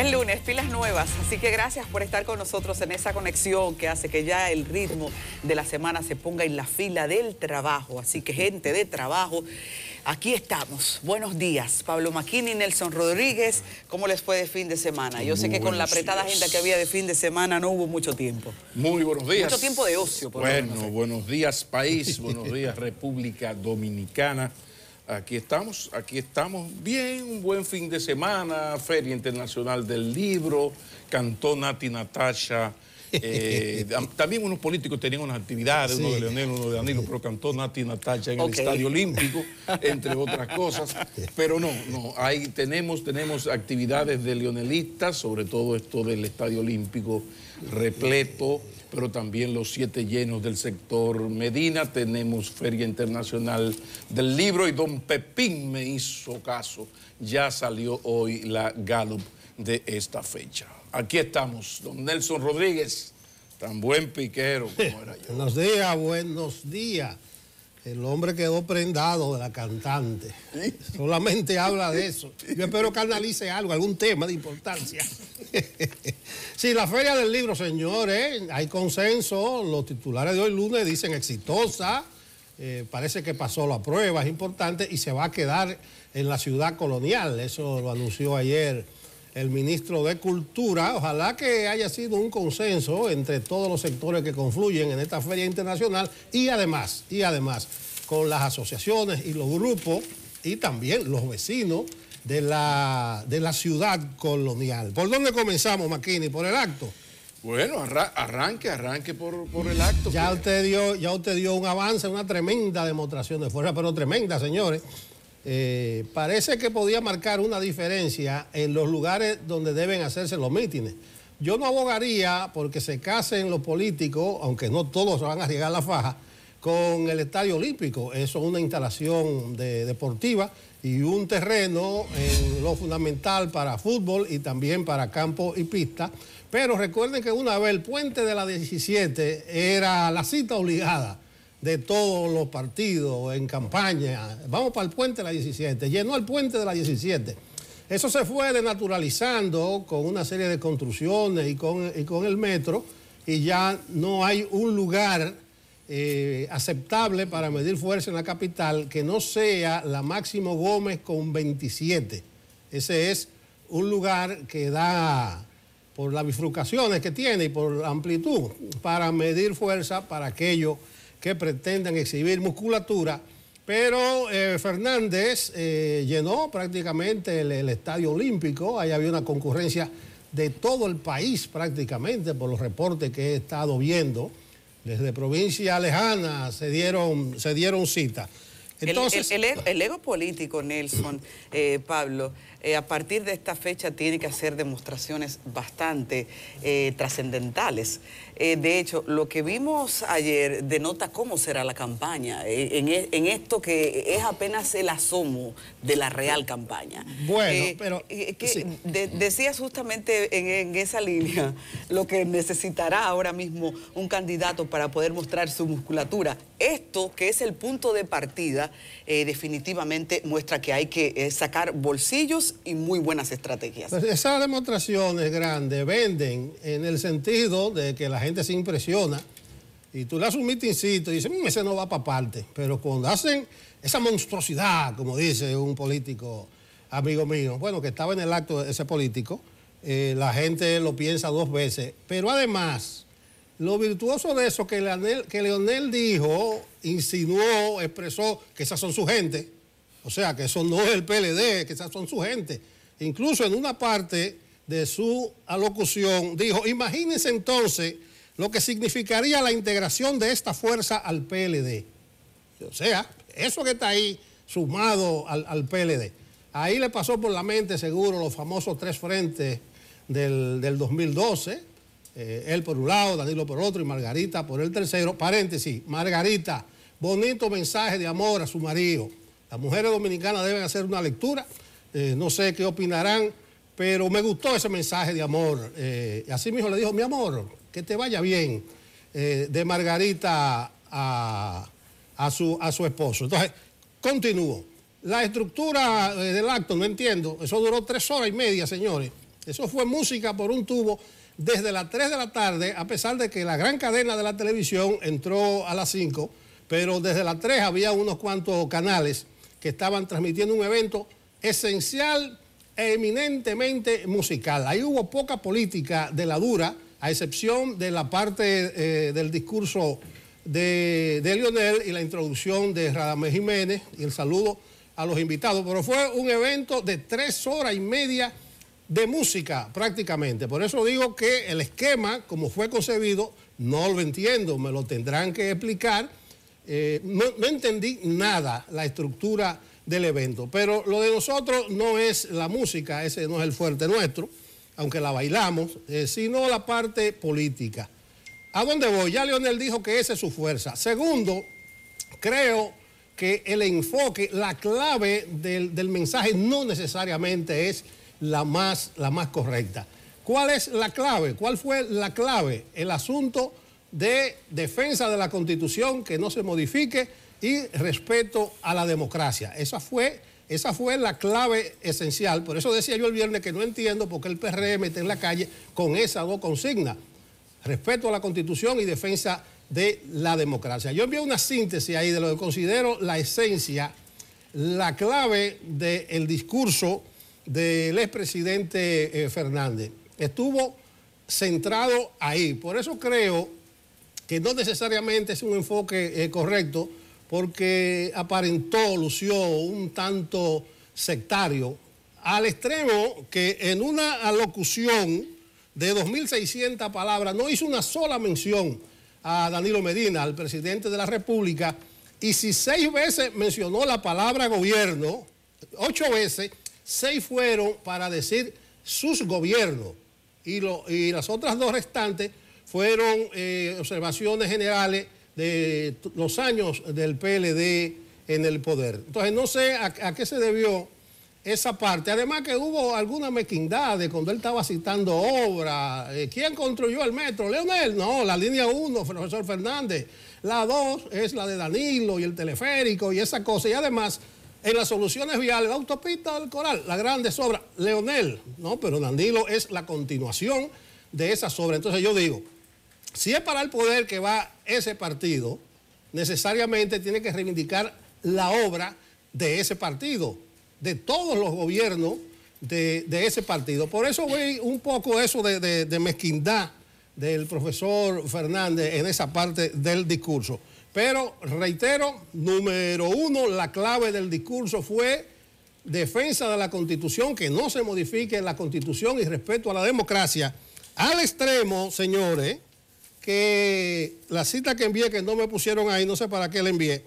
Es lunes, filas nuevas, así que gracias por estar con nosotros en esa conexión que hace que ya el ritmo de la semana se ponga en la fila del trabajo. Así que gente de trabajo, aquí estamos. Buenos días, Pablo Maquini, Nelson Rodríguez. ¿Cómo les fue de fin de semana? Yo sé que con la apretada agenda que había de fin de semana no hubo mucho tiempo. Muy buenos días. Mucho tiempo de ocio. Por bueno, eh. buenos días país, buenos días República Dominicana. Aquí estamos, aquí estamos bien, un buen fin de semana, Feria Internacional del Libro, cantó Nati Natasha. Eh, también unos políticos tenían unas actividades, uno de Leonel, uno de Danilo, pero cantó Nati Natasha en el Estadio Olímpico, entre otras cosas. Pero no, no, ahí tenemos, tenemos actividades de leonelistas, sobre todo esto del Estadio Olímpico repleto pero también los siete llenos del sector Medina. Tenemos Feria Internacional del Libro y don Pepín me hizo caso. Ya salió hoy la Gallup de esta fecha. Aquí estamos, don Nelson Rodríguez, tan buen piquero como era yo. buenos días, buenos días. El hombre quedó prendado de la cantante. Solamente habla de eso. Yo espero que analice algo, algún tema de importancia. sí, la Feria del Libro, señores, hay consenso. Los titulares de hoy lunes dicen exitosa. Eh, parece que pasó la prueba, es importante y se va a quedar en la ciudad colonial. Eso lo anunció ayer el ministro de Cultura. Ojalá que haya sido un consenso entre todos los sectores que confluyen en esta feria internacional y además, y además, con las asociaciones y los grupos y también los vecinos de la, de la ciudad colonial. ¿Por dónde comenzamos, Maquini? ¿Por el acto? Bueno, arranque, arranque por, el acto. Ya dio, ya usted dio un avance, una tremenda demostración de fuerza, pero tremenda, señores eh, parece que podía marcar una diferencia en los lugares donde deben hacerse los mítines. Yo no abogaría porque se casen los políticos, aunque no todos van a llegar a la faja, con el Estadio Olímpico. Eso es una instalación deportiva y un terreno en lo fundamental para fútbol y también para campo y pista. Pero recuerden que una vez el puente de la 17 era la cita obligada de todos los partidos en campaña. Vamos para el puente de la 17, ...lleno el puente de la 17. Eso se fue denaturalizando con una serie de construcciones y con, el metro y ya no hay un lugar eh, aceptable para medir fuerza en la capital que no sea la Máximo Gómez con 27. Ese es un lugar que da por las bifurcaciones que tiene y por la amplitud para medir fuerza para aquello que pretendan exhibir musculatura. Pero eh, Fernández eh, llenó prácticamente el, Estadio Olímpico, ahí había una concurrencia de todo el país prácticamente por los reportes que he estado viendo. Desde provincia lejana se dieron, se dieron cita. Entonces... El, ego político, Nelson, eh, Pablo, eh, a partir de esta fecha tiene que hacer demostraciones bastante eh, trascendentales. Eh, de hecho, lo que vimos ayer denota cómo será la campaña, e, en, esto que es apenas el asomo de la real campaña. Bueno, pero... decías justamente en, esa línea lo que necesitará ahora mismo un candidato para poder mostrar su musculatura. Esto, que es el punto de partida, definitivamente muestra que hay que sacar bolsillos y muy buenas estrategias. esas demostraciones grandes venden en el sentido de que la gente se impresiona y tú haces un mitincito y dices, mm, ese no va para parte. Pero cuando hacen esa monstruosidad, como dice un político amigo mío, bueno, que estaba en el acto de ese político, eh, la gente lo piensa dos veces. Pero además, lo virtuoso de eso que Leonel, que Leonel dijo, insinuó, expresó que esas son su gente o sea, que eso no es el PLD, que son su gente. Incluso en una parte de su alocución dijo, imagínense entonces lo que significaría la integración de esta fuerza al PLD. O sea, eso que está ahí sumado al, PLD. Ahí le pasó por la mente seguro los famosos tres frentes del, 2012, eh, él por un lado, Danilo por otro y Margarita por el tercero. Paréntesis, Margarita, bonito mensaje de amor a su marido las mujeres dominicanas deben hacer una lectura, eh, no sé qué opinarán, pero me gustó ese mensaje de amor. Eh, ...y así mi le dijo, mi amor, que te vaya bien, eh, de Margarita a, su, esposo. Entonces, continúo. La estructura del acto, no entiendo, eso duró tres horas y media, señores. Eso fue música por un tubo desde las tres de la tarde, a pesar de que la gran cadena de la televisión entró a las 5, pero desde las 3 había unos cuantos canales que estaban transmitiendo un evento esencial e eminentemente musical. Ahí hubo poca política de la dura, a excepción de la parte eh, del discurso de, de, Lionel y la introducción de Radamés Jiménez y el saludo a los invitados. Pero fue un evento de tres horas y media de música prácticamente. Por eso digo que el esquema, como fue concebido, no lo entiendo, me lo tendrán que explicar eh, no, entendí nada la estructura del evento, pero lo de nosotros no es la música, ese no es el fuerte nuestro, aunque la bailamos, eh, sino la parte política. ¿A dónde voy? Ya Leonel dijo que esa es su fuerza. Segundo, creo que el enfoque, la clave del, mensaje no necesariamente es la más, la más correcta. ¿Cuál es la clave? ¿Cuál fue la clave? El asunto de defensa de la Constitución, que no se modifique, y respeto a la democracia. Esa fue, esa fue la clave esencial. Por eso decía yo el viernes que no entiendo por qué el PRM está en la calle con esa dos consignas. Respeto a la Constitución y defensa de la democracia. Yo envío una síntesis ahí de lo que considero la esencia, la clave del discurso del expresidente eh, Fernández. Estuvo centrado ahí. Por eso creo que no necesariamente es un enfoque eh, correcto porque aparentó, lució un tanto sectario, al extremo que en una alocución de 2.600 palabras no hizo una sola mención a Danilo Medina, al presidente de la República, y si seis veces mencionó la palabra gobierno, ocho veces, seis fueron para decir sus gobiernos, y, y las otras dos restantes fueron eh, observaciones generales de los años del PLD en el poder. Entonces, no sé a, qué se debió esa parte. Además que hubo alguna mequindad cuando él estaba citando obras. Eh, ¿Quién construyó el metro? Leonel, no, la línea 1, profesor Fernández. La 2 es la de Danilo y el teleférico y esa cosa. Y además en las soluciones viales, la autopista del Coral, la grande sobra, Leonel, ¿no? Pero Danilo es la continuación de esa sobra. Entonces yo digo, si es para el poder que va ese partido, necesariamente tiene que reivindicar la obra de ese partido, de todos los gobiernos de, ese partido. Por eso voy un poco eso de, de, mezquindad del profesor Fernández en esa parte del discurso. Pero reitero, número uno, la clave del discurso fue defensa de la constitución, que no se modifique la constitución y respeto a la democracia. Al extremo, señores, que la cita que envié, que no me pusieron ahí, no sé para qué la envié,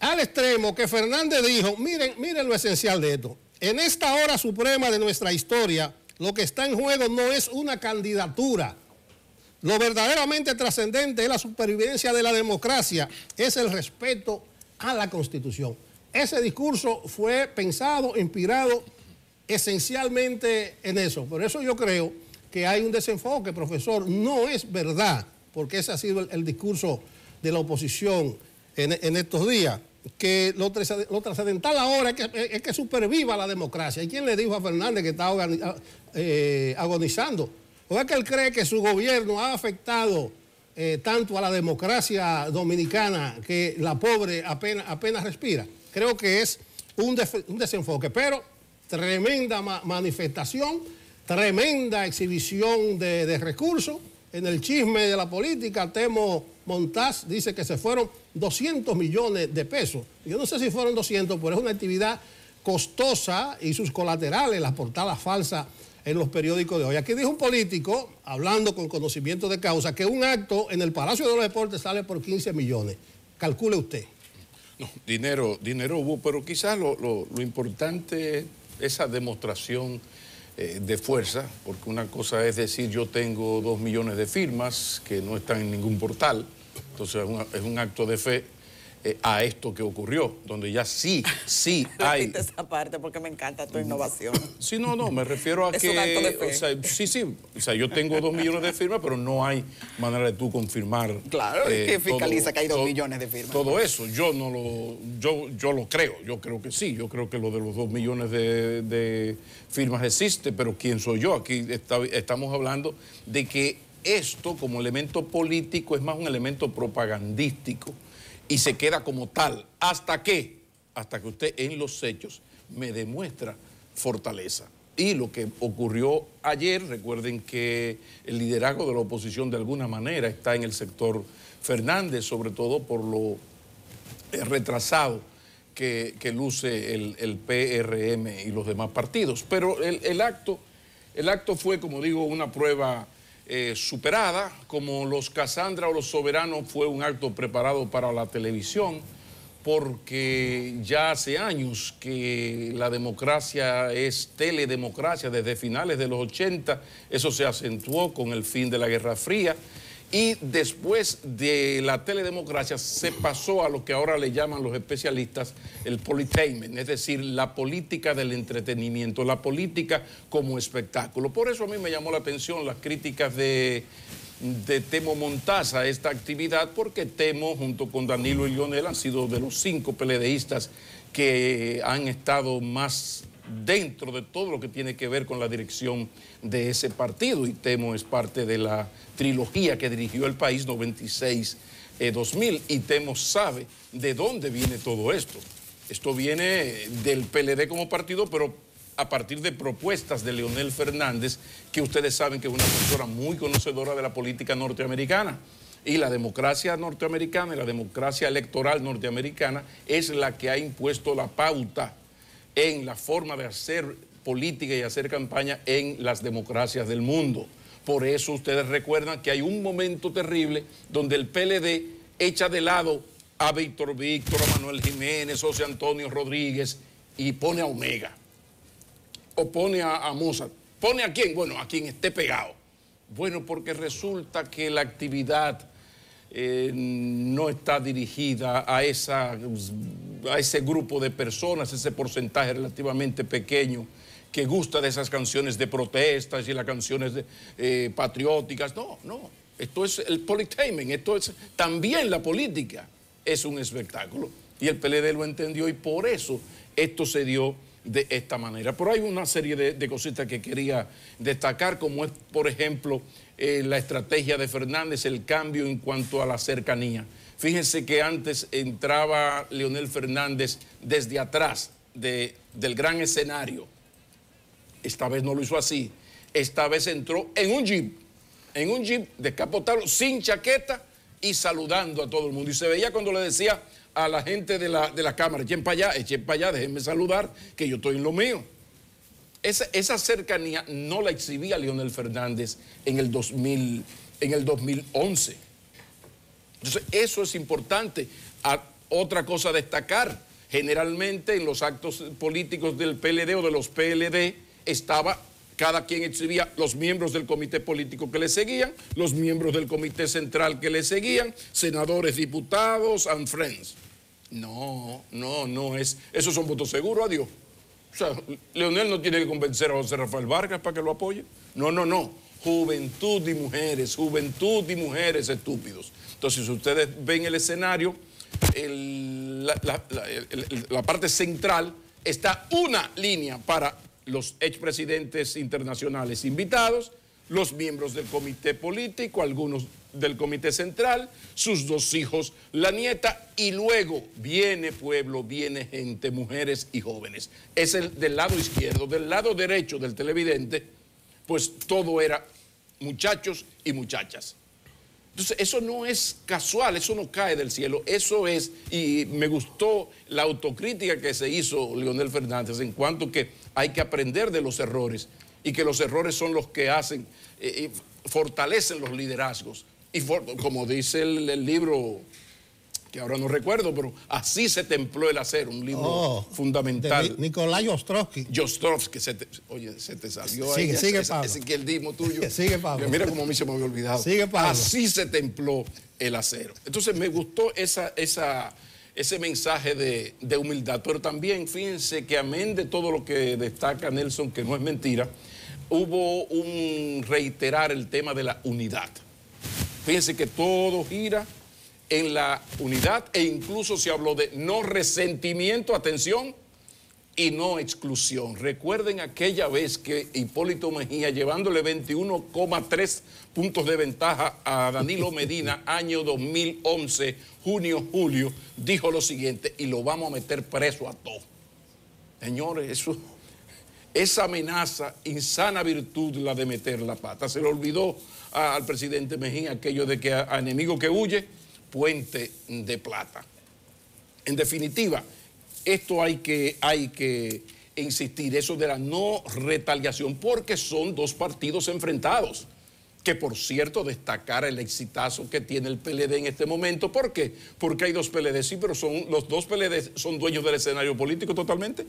al extremo que Fernández dijo, miren, miren lo esencial de esto, en esta hora suprema de nuestra historia, lo que está en juego no es una candidatura. Lo verdaderamente trascendente es la supervivencia de la democracia, es el respeto a la Constitución. Ese discurso fue pensado, inspirado esencialmente en eso. Por eso yo creo que hay un desenfoque, profesor. No es verdad, porque ese ha sido el, discurso de la oposición en, estos días que lo, trascendental ahora es que, superviva la democracia. ¿Y quién le dijo a Fernández que está eh, agonizando? ¿O es que él cree que su gobierno ha afectado eh, tanto a la democracia dominicana que la pobre apenas, apenas respira? Creo que es un, desenfoque, pero tremenda manifestación tremenda exhibición de, recursos en el chisme de la política, Temo Montaz dice que se fueron 200 millones de pesos. Yo no sé si fueron 200, pero es una actividad costosa y sus colaterales, las portadas falsas en los periódicos de hoy. Aquí dijo un político, hablando con conocimiento de causa, que un acto en el Palacio de los Deportes sale por 15 millones. Calcule usted. No, dinero, dinero hubo, pero quizás lo, lo importante es esa demostración eh, de fuerza, porque una cosa es decir yo tengo dos millones de firmas que no están en ningún portal, entonces es un acto de fe eh, a esto que ocurrió, donde ya sí, sí hay... esa parte porque me encanta tu innovación. Sí, no, no, me refiero a que... Un sí, sí, o sea, yo tengo dos millones de firmas, pero no hay manera de tú confirmar... Claro, que eh, fiscaliza que hay dos millones de firmas. Todo eso, yo no lo... Yo, yo lo creo, yo creo que sí, yo creo que lo de los dos millones de, firmas existe, pero ¿quién soy yo? Aquí estamos hablando de que esto como elemento político es más un elemento propagandístico y se queda como tal. ¿Hasta que, Hasta que usted en los hechos me demuestra fortaleza. Y lo que ocurrió ayer, recuerden que el liderazgo de la oposición de alguna manera está en el sector Fernández, sobre todo por lo eh, retrasado que, luce el, PRM y los demás partidos. Pero el, acto, el acto fue, como digo, una prueba eh, superada, como los Casandra o los Soberanos fue un acto preparado para la televisión, porque ya hace años que la democracia es teledemocracia, desde finales de los 80, eso se acentuó con el fin de la Guerra Fría. Y después de la teledemocracia se pasó a lo que ahora le llaman los especialistas el politainment, es decir, la política del entretenimiento, la política como espectáculo. Por eso a mí me llamó la atención las críticas de, Temo Montaza a esta actividad, porque Temo, junto con Danilo y Lionel, han sido de los cinco peledeístas que han estado más dentro de todo lo que tiene que ver con la dirección de ese partido y Temo es parte de la trilogía que dirigió el país 96-2000 eh, y Temo sabe de dónde viene todo esto. Esto viene del PLD como partido, pero a partir de propuestas de Leonel Fernández, que ustedes saben que es una persona muy conocedora de la política norteamericana. Y la democracia norteamericana y la democracia electoral norteamericana es la que ha impuesto la pauta en la forma de hacer política y hacer campaña en las democracias del mundo. Por eso ustedes recuerdan que hay un momento terrible donde el PLD echa de lado a Víctor Víctor, a Manuel Jiménez, José Antonio Rodríguez y pone a Omega. O pone a, Musa, Mozart. ¿Pone a quien Bueno, a quien esté pegado. Bueno, porque resulta que la actividad eh, no está dirigida a, esa, a ese grupo de personas, ese porcentaje relativamente pequeño que gusta de esas canciones de protestas y las canciones eh, patrióticas. No, no. Esto es el politamen, esto es también la política. Es un espectáculo. Y el PLD lo entendió y por eso esto se dio de esta manera. Pero hay una serie de, de cositas que quería destacar, como es, por ejemplo, eh, la estrategia de Fernández, el cambio en cuanto a la cercanía. Fíjense que antes entraba Leonel Fernández desde atrás de, del gran escenario. Esta vez no lo hizo así. Esta vez entró en un jeep, en un jeep descapotado, sin chaqueta y saludando a todo el mundo. Y se veía cuando le decía a la gente de la, de la cámara, echen para allá, echen para allá, déjenme saludar, que yo estoy en lo mío. Esa, cercanía no la exhibía Leonel Fernández en el, 2011. Entonces, eso es importante. Ah, otra cosa a destacar, generalmente en los actos políticos del PLD o de los PLD estaba cada quien exhibía los miembros del comité político que le seguían, los miembros del comité central que le seguían, senadores, diputados and friends. No, no, no es. Esos son votos seguros, adiós. O sea, Leonel no tiene que convencer a José Rafael Vargas para que lo apoye. No, no, no. Juventud y mujeres, juventud y mujeres estúpidos. Entonces, si ustedes ven el escenario, la, la parte central está una línea para los expresidentes internacionales invitados, los miembros del comité político, algunos del Comité Central, sus dos hijos, la nieta, y luego viene pueblo, viene gente, mujeres y jóvenes. Es el del lado izquierdo, del lado derecho del televidente, pues todo era muchachos y muchachas. Entonces, eso no es casual, eso no cae del cielo, eso es, y me gustó la autocrítica que se hizo Leonel Fernández en cuanto que hay que aprender de los errores y que los errores son los que hacen, eh, fortalecen los liderazgos. Y como dice el, libro, que ahora no recuerdo, pero así se templó el acero, un libro oh, fundamental. Nicolás Ostrovsky. Ostrovsky, se oye, se te salió sigue, ahí. Sigue, Pablo. el tuyo. sigue, Pablo. Mira cómo a mí se me había olvidado. Sigue, Pablo. Así se templó el acero. Entonces me gustó esa, ese mensaje de, de humildad, pero también fíjense que amén de todo lo que destaca Nelson, que no es mentira, hubo un reiterar el tema de la unidad. Fíjense que todo gira en la unidad e incluso se habló de no resentimiento, atención, y no exclusión. Recuerden aquella vez que Hipólito Mejía, llevándole 21,3 puntos de ventaja a Danilo Medina, año 2011, junio, julio, dijo lo siguiente, y lo vamos a meter preso a todos. Señores, eso esa amenaza, insana virtud la de meter la pata. Se le olvidó al presidente Mejía aquello de que a, enemigo que huye, puente de plata. En definitiva, esto hay que, hay que insistir, eso de la no retaliación, porque son dos partidos enfrentados. Que por cierto, destacar el exitazo que tiene el PLD en este momento. ¿Por qué? Porque hay dos PLD, sí, pero son, los dos PLD son dueños del escenario político totalmente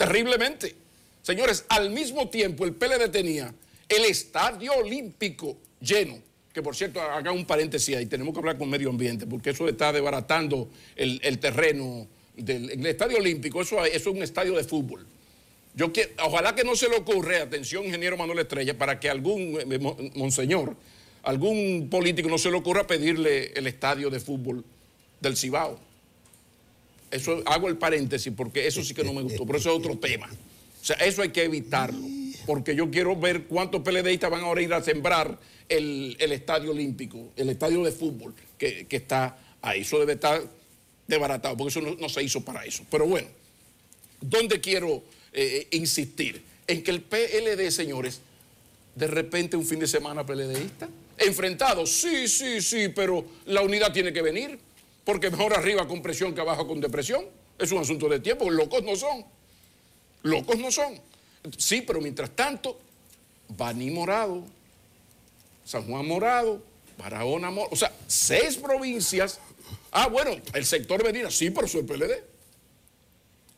terriblemente. Señores, al mismo tiempo el PLD tenía el estadio olímpico lleno, que por cierto, haga un paréntesis ahí, tenemos que hablar con medio ambiente, porque eso está desbaratando el, terreno del el estadio olímpico, eso, es un estadio de fútbol. Yo ojalá que no se le ocurra, atención ingeniero Manuel Estrella, para que algún eh, eh, monseñor, algún político no se le ocurra pedirle el estadio de fútbol del Cibao. Eso hago el paréntesis porque eso sí que no me gustó, pero eso es otro tema. O sea, eso hay que evitarlo, porque yo quiero ver cuántos PLDistas van ahora a ir a sembrar el, estadio olímpico, el estadio de fútbol que, está ahí. Eso debe estar desbaratado, porque eso no, se hizo para eso. Pero bueno, ¿dónde quiero eh, insistir? En que el PLD, señores, de repente un fin de semana PLDista, enfrentado, sí, sí, sí, pero la unidad tiene que venir. Porque mejor arriba con presión que abajo con depresión. Es un asunto de tiempo. Locos no son. Locos no son. Sí, pero mientras tanto, Baní Morado, San Juan Morado, Barahona Morado. O sea, seis provincias. Ah, bueno, el sector Medina, sí, pero soy PLD.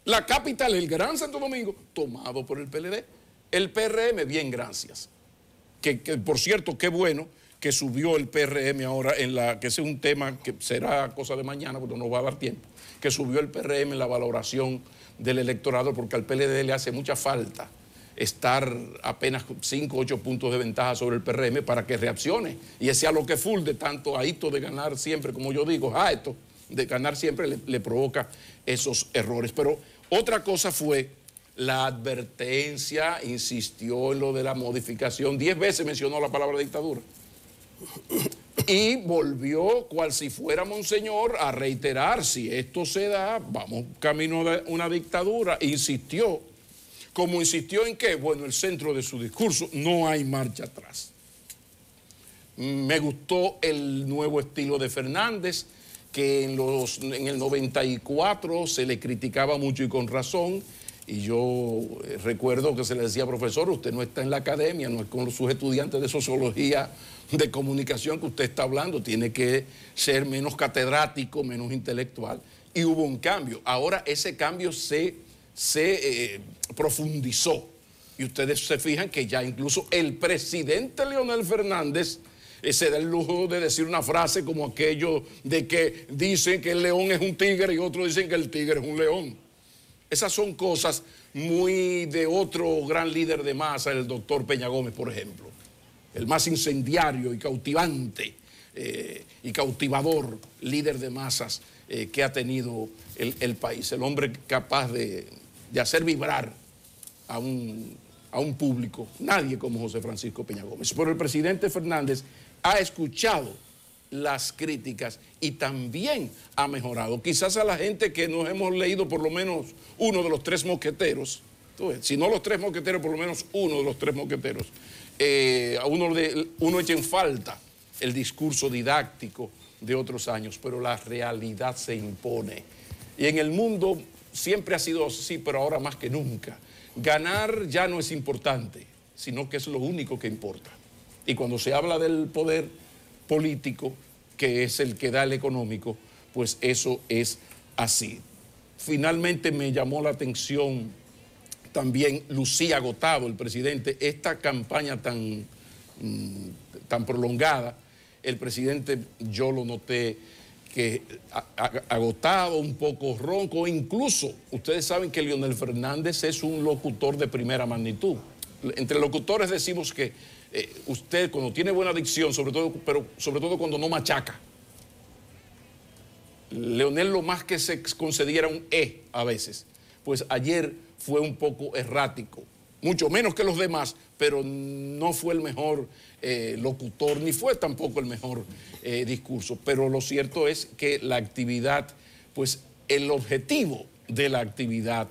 La capital, el Gran Santo Domingo, tomado por el PLD. El PRM, bien, gracias. que por cierto, qué bueno que subió el PRM ahora, en la, que ese es un tema que será cosa de mañana, porque no va a dar tiempo, que subió el PRM en la valoración del electorado, porque al PLD le hace mucha falta estar apenas 5 o 8 puntos de ventaja sobre el PRM para que reaccione y ese a lo que Fulde, de tanto ahito de ganar siempre, como yo digo, a esto de ganar siempre le, provoca esos errores. Pero otra cosa fue la advertencia, insistió en lo de la modificación, diez veces mencionó la palabra dictadura. Y volvió, cual si fuera Monseñor, a reiterar, si esto se da, vamos camino de una dictadura, insistió, como insistió en que, bueno, el centro de su discurso, no hay marcha atrás. Me gustó el nuevo estilo de Fernández, que en, los, en el 94 se le criticaba mucho y con razón, y yo eh, recuerdo que se le decía, profesor, usted no está en la academia, no es con sus estudiantes de sociología, de comunicación que usted está hablando, tiene que ser menos catedrático, menos intelectual. Y hubo un cambio. Ahora ese cambio se, se eh, profundizó. Y ustedes se fijan que ya incluso el presidente Leonel Fernández eh, se da el lujo de decir una frase como aquello de que dicen que el león es un tigre y otros dicen que el tigre es un león. Esas son cosas muy de otro gran líder de masa, el doctor Peña Gómez, por ejemplo, el más incendiario y cautivante eh, y cautivador líder de masas eh, que ha tenido el, país, el hombre capaz de, hacer vibrar a un, a un público, nadie como José Francisco Peña Gómez. Pero el presidente Fernández ha escuchado las críticas y también ha mejorado. Quizás a la gente que nos hemos leído por lo menos uno de los tres mosqueteros, si no los tres mosqueteros, por lo menos uno de los tres mosqueteros, eh, a uno, de, uno echa en falta el discurso didáctico de otros años, pero la realidad se impone. Y en el mundo siempre ha sido así, pero ahora más que nunca. Ganar ya no es importante, sino que es lo único que importa. Y cuando se habla del poder, político, que es el que da el económico, pues eso es así. Finalmente me llamó la atención también Lucía Agotado, el presidente, esta campaña tan, mm, tan prolongada, el presidente yo lo noté que agotado, un poco ronco, incluso ustedes saben que Leonel Fernández es un locutor de primera magnitud. Entre locutores decimos que eh, usted cuando tiene buena adicción, sobre todo, pero sobre todo cuando no machaca. Leonel lo más que se concediera un E a veces, pues ayer fue un poco errático, mucho menos que los demás, pero no fue el mejor eh, locutor, ni fue tampoco el mejor eh, discurso. Pero lo cierto es que la actividad, pues el objetivo de la actividad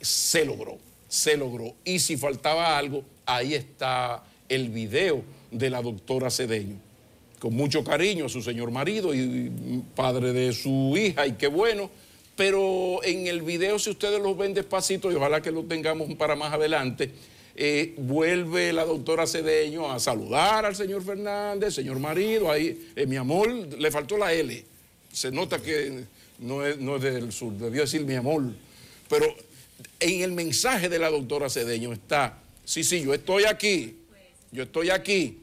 se logró, se logró. Y si faltaba algo, ahí está el video de la doctora Cedeño. Con mucho cariño a su señor marido y padre de su hija, y qué bueno. Pero en el video, si ustedes lo ven despacito, y ojalá que lo tengamos para más adelante, eh, vuelve la doctora Cedeño a saludar al señor Fernández, señor marido, ahí, eh, mi amor, le faltó la L. Se nota que no es, no es del sur, debió decir mi amor. Pero en el mensaje de la doctora Cedeño está, sí, sí, yo estoy aquí, yo estoy aquí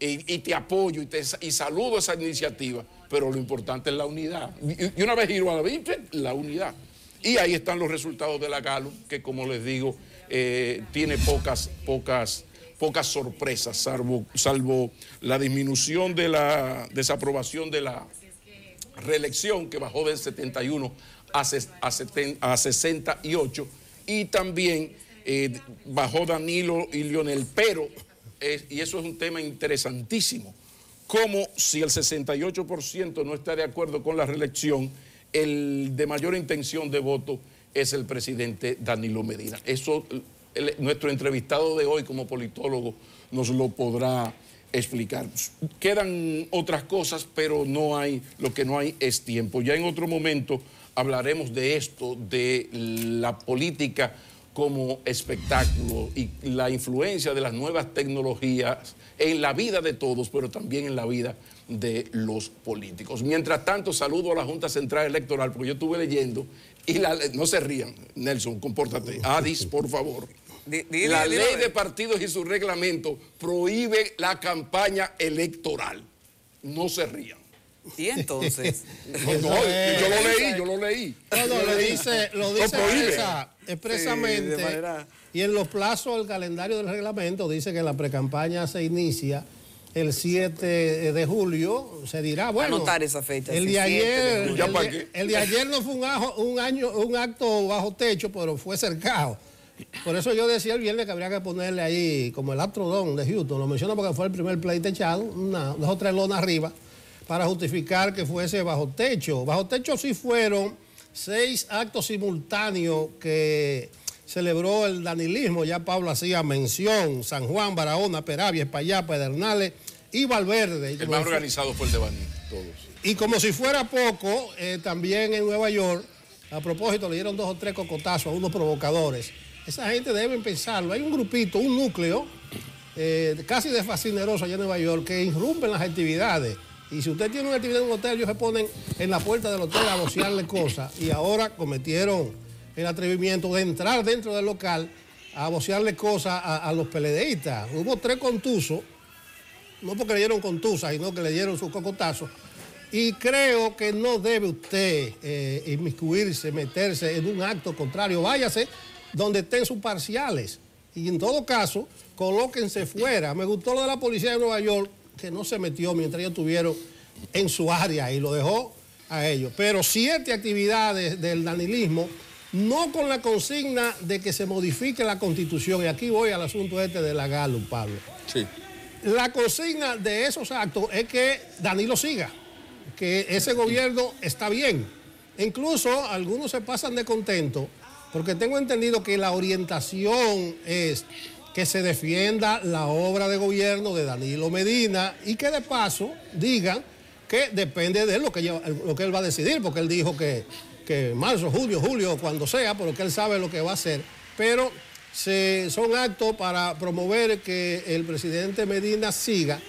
y, te apoyo y, y saludo esa iniciativa, pero lo importante es la unidad. Y, una vez giro a la la unidad. Y ahí están los resultados de la Galo, que como les digo, eh, tiene pocas, pocas, pocas sorpresas, salvo, la disminución de la desaprobación de la reelección, que bajó del 71 a, 68, y también eh, bajó Danilo y Lionel, pero y eso es un tema interesantísimo, como si el 68% no está de acuerdo con la reelección, el de mayor intención de voto es el presidente Danilo Medina. Eso nuestro entrevistado de hoy como politólogo nos lo podrá explicar. Quedan otras cosas, pero no hay, lo que no hay es tiempo. Ya en otro momento hablaremos de esto, de la política como espectáculo y la influencia de las nuevas tecnologías en la vida de todos, pero también en la vida de los políticos. Mientras tanto, saludo a la Junta Central Electoral, porque yo estuve leyendo y la, no se rían, Nelson, compórtate. Adis, por favor. la ley de partidos y su reglamento prohíbe la campaña electoral. No se rían. Y entonces. yo lo leí, yo lo leí. No, no, lo dice, expresamente. Y en los plazos del calendario del reglamento dice que la precampaña se inicia el 7 eh, de julio se dirá, bueno, Anotar esa fecha, el de ayer, el, de, ayer no fue un, año, un acto bajo techo, pero fue cercado. Por eso yo decía el viernes que habría que ponerle ahí como el Astrodón de Houston, lo menciono porque fue el primer play techado, una, dos o tres lonas arriba para justificar que fuese bajo techo. Bajo techo sí fueron seis actos simultáneos que celebró el danilismo, ya Pablo hacía mención, San Juan, Barahona, Peravia, España, Pedernales y Valverde. El más organizado fue el de Baní, todos. Y como si fuera poco, eh, también en Nueva York, a propósito, le dieron dos o tres cocotazos a unos provocadores. Esa gente debe pensarlo. Hay un grupito, un núcleo, eh, casi de fascineroso allá en Nueva York, que irrumpen las actividades y si usted tiene una actividad en un hotel, ellos se ponen en la puerta del hotel a bocearle cosas. Y ahora cometieron el atrevimiento de entrar dentro del local a bocearle cosas a, los peledeístas. Hubo tres contusos, no porque le dieron contusas, sino que le dieron sus cocotazos. Y creo que no debe usted eh, inmiscuirse, meterse en un acto contrario. Váyase donde estén sus parciales. Y en todo caso, colóquense fuera. Me gustó lo de la policía de Nueva York, que no se metió mientras ellos tuvieron en su área y lo dejó a ellos. Pero siete actividades del danilismo, no con la consigna de que se modifique la constitución. Y aquí voy al asunto este de la Galo, Pablo. Sí. La consigna de esos actos es que Danilo siga, que ese gobierno está bien. Incluso algunos se pasan de contento porque tengo entendido que la orientación es que se defienda la obra de gobierno de Danilo Medina y que de paso digan que depende de él lo que, lo que él va a decidir, porque él dijo que, que marzo, julio, julio, cuando sea, porque él sabe lo que va a hacer, pero son actos para promover que el presidente Medina siga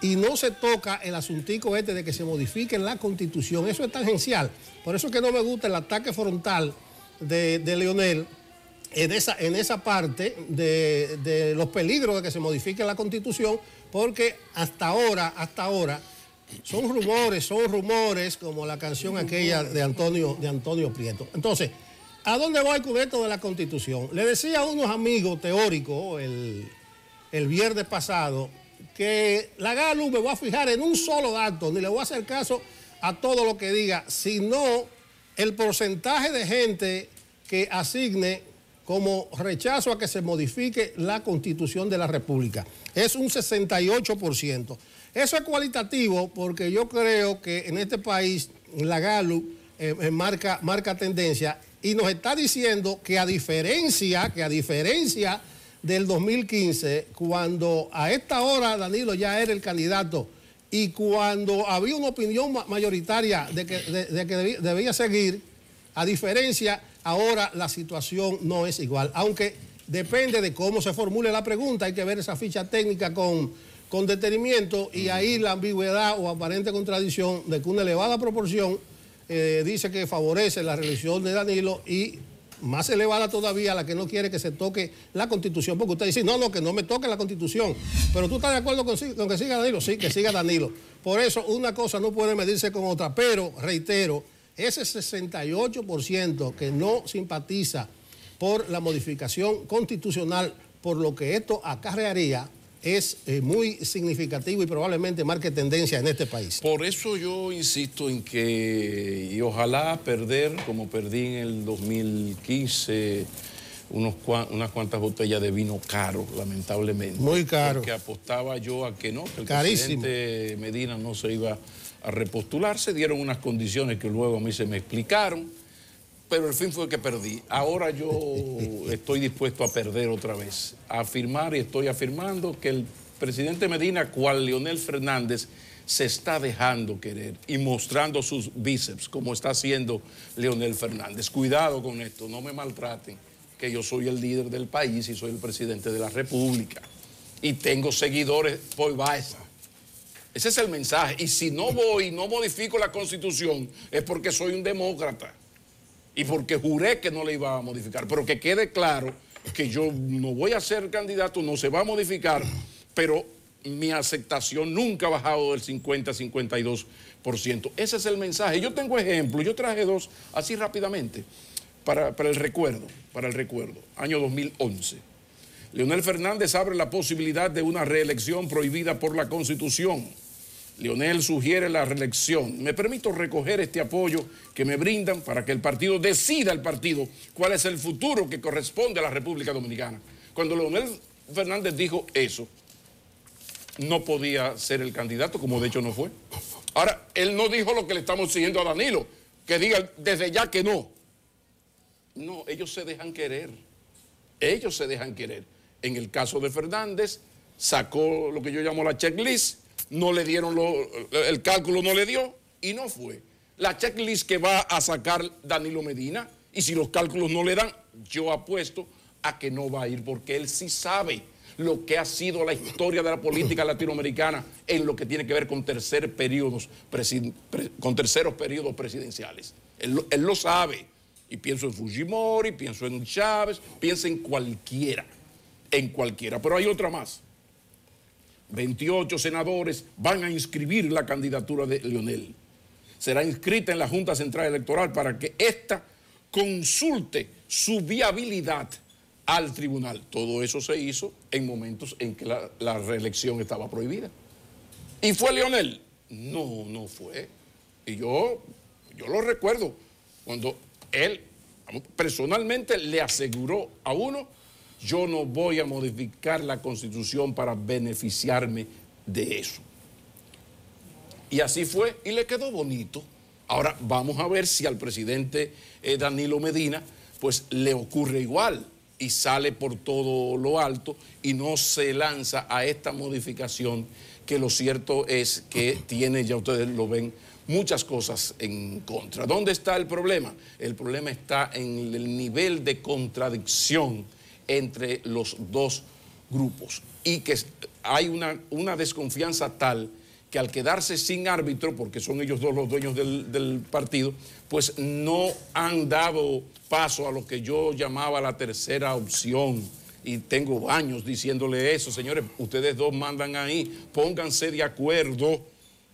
y no se toca el asuntico este de que se modifique la constitución, eso es tangencial, por eso es que no me gusta el ataque frontal de, de Leonel en esa, en esa parte de, los peligros de que se modifique la constitución, porque hasta ahora, hasta ahora, son rumores, son rumores, como la canción aquella de Antonio, de Antonio Prieto. Entonces, ¿a dónde va el cubierto de la constitución? Le decía a unos amigos teóricos el, el viernes pasado que la GALU me voy a fijar en un solo dato, ni le voy a hacer caso a todo lo que diga, sino el porcentaje de gente que asigne como rechazo a que se modifique la constitución de la República. Es un 68%. Eso es cualitativo porque yo creo que en este país la GALU eh, eh, marca, tendencia y nos está diciendo que a diferencia, que a diferencia del 2015, cuando a esta hora Danilo ya era el candidato y cuando había una opinión mayoritaria de que, de que debía seguir, a diferencia ahora la situación no es igual. Aunque depende de cómo se formule la pregunta, hay que ver esa ficha técnica con, con detenimiento y ahí la ambigüedad o aparente contradicción de que una elevada proporción eh, dice que favorece la reelección de Danilo y más elevada todavía la que no quiere que se toque la constitución, porque usted dice, no, no, que no me toque la constitución, pero tú estás de acuerdo con que siga Danilo, sí, que siga Danilo. Por eso una cosa no puede medirse con otra, pero reitero, ese 68% que no simpatiza por la modificación constitucional, por lo que esto acarrearía, es eh, muy significativo y probablemente marque tendencia en este país. Por eso yo insisto en que, y ojalá perder, como perdí en el 2015, unas cuantas botellas de vino caro, lamentablemente. Muy caro. Porque apostaba yo a que no, que el presidente Medina no se iba a repostularse, dieron unas condiciones que luego a mí se me explicaron, pero el fin fue que perdí. Ahora yo estoy dispuesto a perder otra vez, a afirmar y estoy afirmando que el presidente Medina, cual Leonel Fernández, se está dejando querer y mostrando sus bíceps, como está haciendo Leonel Fernández. Cuidado con esto, no me maltraten, que yo soy el líder del país y soy el presidente de la República. Y tengo seguidores por ese es el mensaje. Y si no voy y no modifico la constitución, es porque soy un demócrata. Y porque juré que no la iba a modificar. Pero que quede claro que yo no voy a ser candidato, no se va a modificar, pero mi aceptación nunca ha bajado del 50-52%. Ese es el mensaje. Yo tengo ejemplos, yo traje dos así rápidamente para el recuerdo, para el recuerdo, año 2011. Leonel Fernández abre la posibilidad de una reelección prohibida por la Constitución. Leonel sugiere la reelección. Me permito recoger este apoyo que me brindan para que el partido decida el partido cuál es el futuro que corresponde a la República Dominicana. Cuando Leonel Fernández dijo eso, no podía ser el candidato, como de hecho no fue. Ahora, él no dijo lo que le estamos siguiendo a Danilo, que diga desde ya que no. No, ellos se dejan querer. Ellos se dejan querer. En el caso de Fernández, sacó lo que yo llamo la checklist, no le dieron el cálculo, no le dio y no fue. La checklist que va a sacar Danilo Medina, y si los cálculos no le dan, yo apuesto a que no va a ir, porque él sí sabe lo que ha sido la historia de la política latinoamericana en lo que tiene que ver con, tercer periodos, con terceros periodos presidenciales. Él, él lo sabe. Y pienso en Fujimori, pienso en Chávez, pienso en cualquiera en cualquiera. Pero hay otra más. 28 senadores van a inscribir la candidatura de Leonel. Será inscrita en la Junta Central Electoral para que ésta consulte su viabilidad al tribunal. Todo eso se hizo en momentos en que la, reelección estaba prohibida. ¿Y fue Leonel? No, no fue. Y yo, yo lo recuerdo cuando él personalmente le aseguró a uno yo no voy a modificar la constitución para beneficiarme de eso. Y así fue y le quedó bonito. Ahora vamos a ver si al presidente eh, Danilo Medina pues le ocurre igual y sale por todo lo alto y no se lanza a esta modificación que lo cierto es que tiene, ya ustedes lo ven, muchas cosas en contra. ¿Dónde está el problema? El problema está en el nivel de contradicción entre los dos grupos y que hay una, una desconfianza tal que al quedarse sin árbitro, porque son ellos dos los dueños del, del partido, pues no han dado paso a lo que yo llamaba la tercera opción, y tengo años diciéndole eso, señores, ustedes dos mandan ahí, pónganse de acuerdo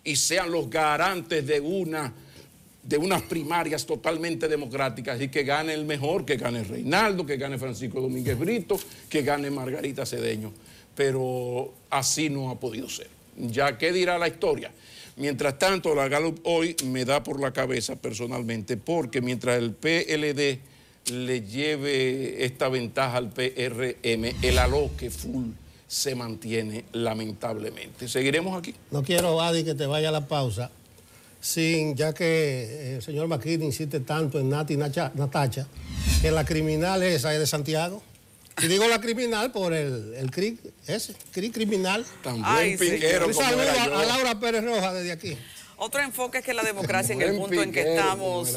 y sean los garantes de una de unas primarias totalmente democráticas y que gane el mejor, que gane Reinaldo, que gane Francisco Domínguez Brito, que gane Margarita Cedeño. Pero así no ha podido ser. Ya qué dirá la historia. Mientras tanto, la Gallup hoy me da por la cabeza personalmente, porque mientras el PLD le lleve esta ventaja al PRM, el aloque full se mantiene lamentablemente. Seguiremos aquí. No quiero, Adi, que te vaya la pausa sin, ya que eh, el señor McKinney insiste tanto en Nati Natacha, que la criminal esa es de Santiago. Y digo la criminal por el, el CRIC, ese, CRIC criminal. También Un saludo a Laura Pérez Roja desde aquí. Otro enfoque es que la democracia en el punto en que estamos,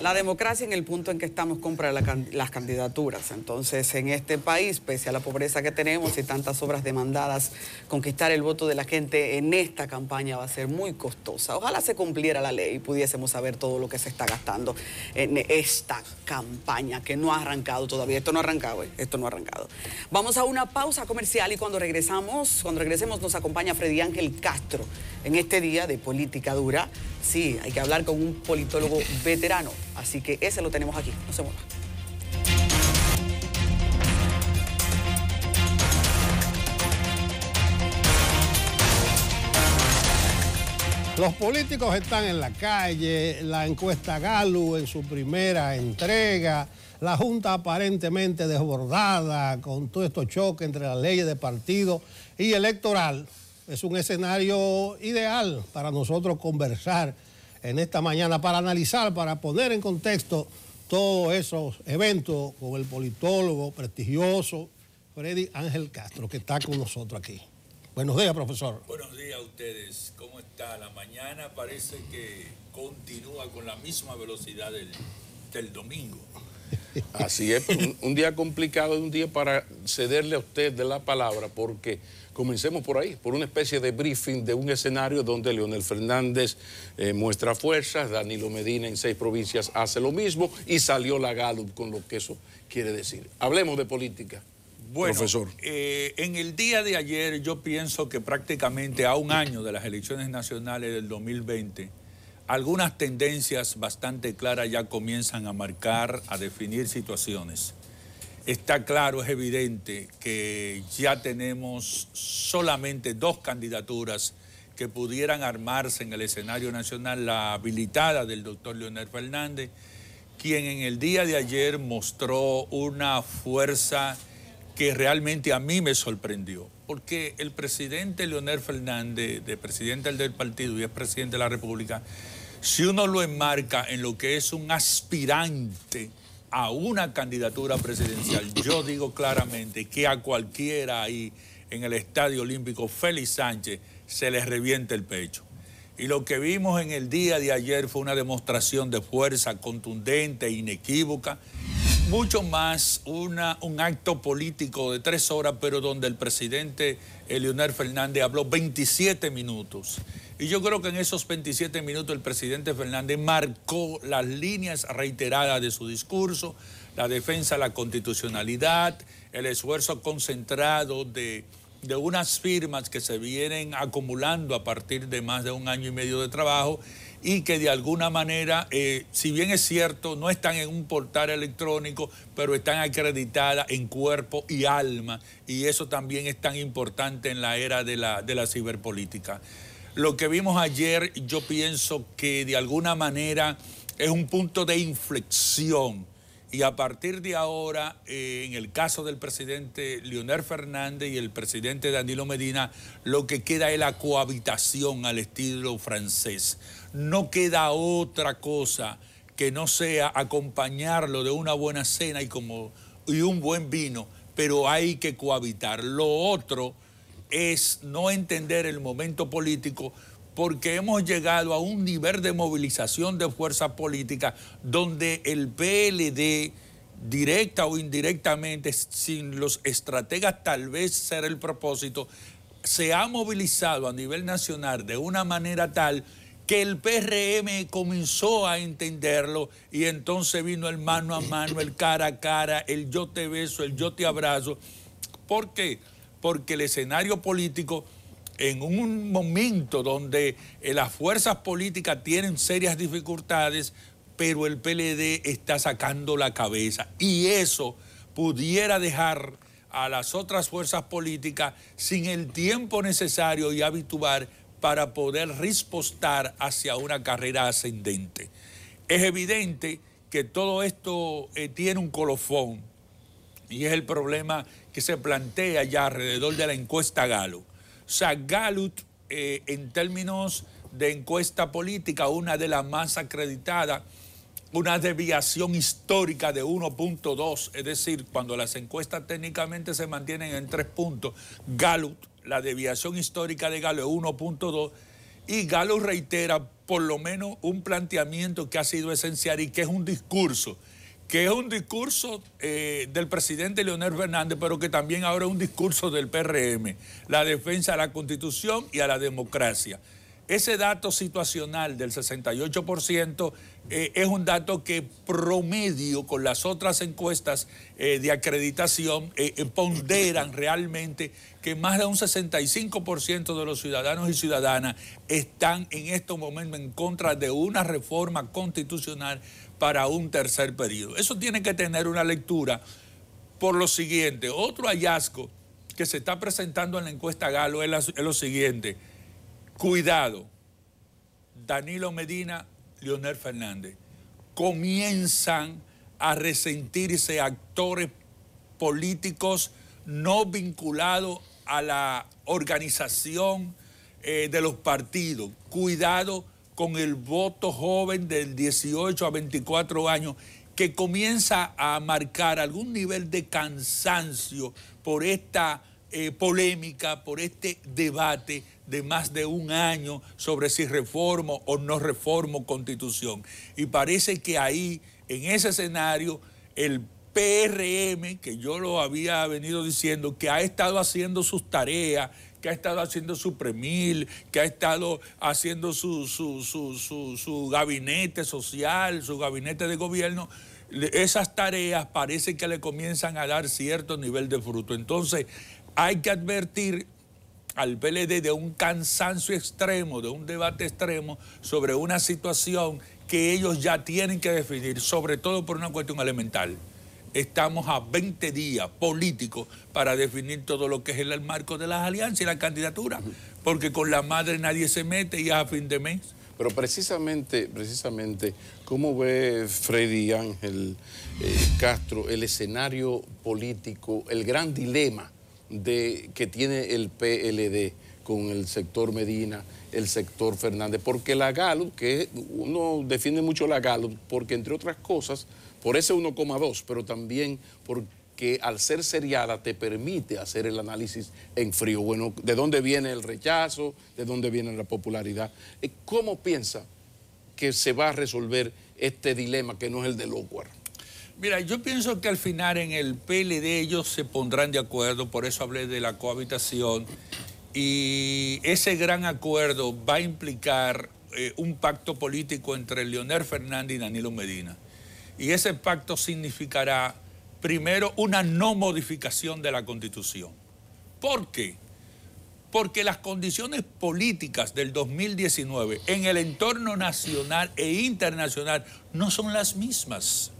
la democracia en el punto en que estamos compra las candidaturas. Entonces, en este país, pese a la pobreza que tenemos y tantas obras demandadas, conquistar el voto de la gente en esta campaña va a ser muy costosa. Ojalá se cumpliera la ley y pudiésemos saber todo lo que se está gastando en esta campaña que no ha arrancado todavía. Esto no ha arrancado, eh, esto no ha arrancado. Vamos a una pausa comercial y cuando regresamos, cuando regresemos nos acompaña Freddy Ángel Castro en este día de política dura sí, hay que hablar con un politólogo veterano. Así que ese lo tenemos aquí. No se mueva. Los políticos están en la calle, la encuesta Galo en su primera entrega, la Junta aparentemente desbordada con todo esto choque entre las leyes de partido y electoral es un escenario ideal para nosotros conversar en esta mañana, para analizar, para poner en contexto todos esos eventos con el politólogo prestigioso Freddy Ángel Castro, que está con nosotros aquí. Buenos días, profesor. Buenos días a ustedes. ¿Cómo está? La mañana parece que continúa con la misma velocidad del, domingo. Así es, un, día complicado, y un día para cederle a usted de la palabra, porque Comencemos por ahí, por una especie de briefing de un escenario donde Leonel Fernández eh, muestra fuerzas, Danilo Medina en seis provincias hace lo mismo y salió la Gallup con lo que eso quiere decir. Hablemos de política. Bueno, profesor. Eh, en el día de ayer yo pienso que prácticamente a un año de las elecciones nacionales del 2020, algunas tendencias bastante claras ya comienzan a marcar, a definir situaciones. Está claro, es evidente que ya tenemos solamente dos candidaturas que pudieran armarse en el escenario nacional, la habilitada del doctor Leonel Fernández, quien en el día de ayer mostró una fuerza que realmente a mí me sorprendió, porque el presidente Leonel Fernández, de presidente del partido y es presidente de la República, si uno lo enmarca en lo que es un aspirante, a una candidatura presidencial. Yo digo claramente que a cualquiera ahí en el Estadio Olímpico Félix Sánchez se les reviente el pecho. Y lo que vimos en el día de ayer fue una demostración de fuerza contundente, inequívoca, mucho más un acto político de tres horas, pero donde el presidente Leonel Fernández habló 27 minutos y yo creo que en esos 27 minutos el presidente Fernández marcó las líneas reiteradas de su discurso, la defensa de la constitucionalidad, el esfuerzo concentrado de, unas firmas que se vienen acumulando a partir de más de un año y medio de trabajo y que de alguna manera, eh, si bien es cierto, no están en un portal electrónico, pero están acreditadas en cuerpo y alma, y eso también es tan importante en la era de la, de la ciberpolítica lo que vimos ayer, yo pienso que de alguna manera es un punto de inflexión. Y a partir de ahora, eh, en el caso del presidente Leonel Fernández y el presidente Danilo Medina, lo que queda es la cohabitación al estilo francés. No queda otra cosa que no sea acompañarlo de una buena cena y, como, y un buen vino, pero hay que cohabitar. Lo otro es no entender el momento político porque hemos llegado a un nivel de movilización de fuerzas políticas donde el PLD, directa o indirectamente, sin los estrategas tal vez ser el propósito, se ha movilizado a nivel nacional de una manera tal que el PRM comenzó a entenderlo y entonces vino el mano a mano, el cara a cara, el yo te beso, el yo te abrazo. ¿Por qué? porque el escenario político en un momento donde eh, las fuerzas políticas tienen serias dificultades, pero el PLD está sacando la cabeza. Y eso pudiera dejar a las otras fuerzas políticas sin el tiempo necesario y habituar para poder respostar hacia una carrera ascendente. Es evidente que todo esto eh, tiene un colofón y es el problema que se plantea ya alrededor de la encuesta Galo, O sea, Gallup, eh, en términos de encuesta política, una de las más acreditadas, una deviación histórica de 1.2, es decir, cuando las encuestas técnicamente se mantienen en tres puntos, Gallup, la deviación histórica de Galo es 1.2, y Galo reitera por lo menos un planteamiento que ha sido esencial y que es un discurso que es un discurso eh, del presidente Leonel Fernández, pero que también ahora es un discurso del PRM, la defensa a la constitución y a la democracia. Ese dato situacional del 68% eh, es un dato que promedio con las otras encuestas eh, de acreditación ponderan realmente que más de un 65% de los ciudadanos y ciudadanas están en estos momentos en contra de una reforma constitucional para un tercer periodo. Eso tiene que tener una lectura por lo siguiente. Otro hallazgo que se está presentando en la encuesta Galo es, lo siguiente. Cuidado, Danilo Medina, Leonel Fernández, comienzan a resentirse actores políticos no vinculados a la organización eh, de los partidos. Cuidado con el voto joven del 18 a 24 años que comienza a marcar algún nivel de cansancio por esta eh, polémica, por este debate de más de un año sobre si reformo o no reformo constitución. Y parece que ahí, en ese escenario, el PRM, que yo lo había venido diciendo, que ha estado haciendo sus tareas, que ha estado haciendo su premil, que ha estado haciendo su, su, su, su, gabinete social, su gabinete de gobierno, esas tareas parece que le comienzan a dar cierto nivel de fruto. Entonces, hay que advertir al PLD de un cansancio extremo, de un debate extremo sobre una situación que ellos ya tienen que definir, sobre todo por una cuestión elemental. Estamos a 20 días políticos para definir todo lo que es el marco de las alianzas y la candidatura, porque con la madre nadie se mete y es a fin de mes. Pero precisamente, precisamente, ¿cómo ve Freddy Ángel eh, Castro el escenario político, el gran dilema de, que tiene el PLD con el sector Medina, el sector Fernández? Porque la Galo que uno defiende mucho la Galo porque entre otras cosas por ese 1,2, pero también porque al ser seriada te permite hacer el análisis en frío. Bueno, ¿de dónde viene el rechazo? ¿De dónde viene la popularidad? Eh, ¿Cómo piensa que se va a resolver este dilema que no es el del Ocuar? Mira, yo pienso que al final en el PLD ellos se pondrán de acuerdo, por eso hablé de la cohabitación, y ese gran acuerdo va a implicar eh, un pacto político entre Leonel Fernández y Danilo Medina. Y ese pacto significará, primero, una no modificación de la Constitución. ¿Por qué? Porque las condiciones políticas del 2019 en el entorno nacional e internacional no son las mismas.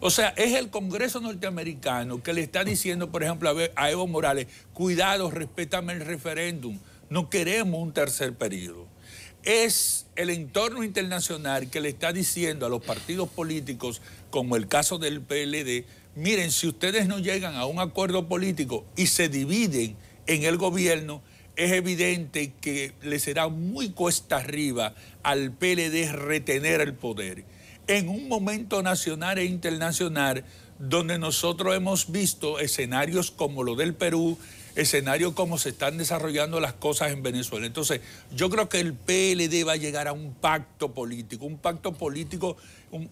O sea, es el Congreso norteamericano que le está diciendo, por ejemplo, a Evo Morales, cuidado, respétame el referéndum, no queremos un tercer periodo es el entorno internacional que le está diciendo a los partidos políticos, como el caso del PLD, miren, si ustedes no llegan a un acuerdo político y se dividen en el gobierno, es evidente que le será muy cuesta arriba al PLD retener el poder. En un momento nacional e internacional donde nosotros hemos visto escenarios como lo del Perú, escenario como se están desarrollando las cosas en Venezuela. Entonces, yo creo que el PLD va a llegar a un pacto político, un pacto político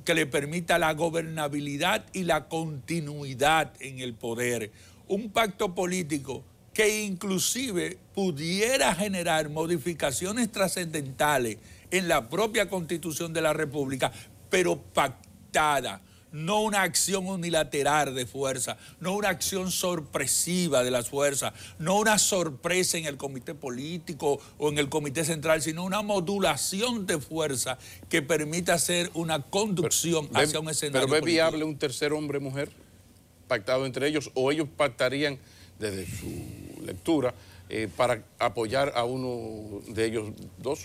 que le permita la gobernabilidad y la continuidad en el poder. Un pacto político que inclusive pudiera generar modificaciones trascendentales en la propia constitución de la República, pero pactada no una acción unilateral de fuerza, no una acción sorpresiva de las fuerzas, no una sorpresa en el comité político o en el comité central, sino una modulación de fuerza que permita hacer una conducción hacia un escenario. ¿Pero es viable un tercer hombre-mujer pactado entre ellos o ellos pactarían desde su lectura eh, para apoyar a uno de ellos dos?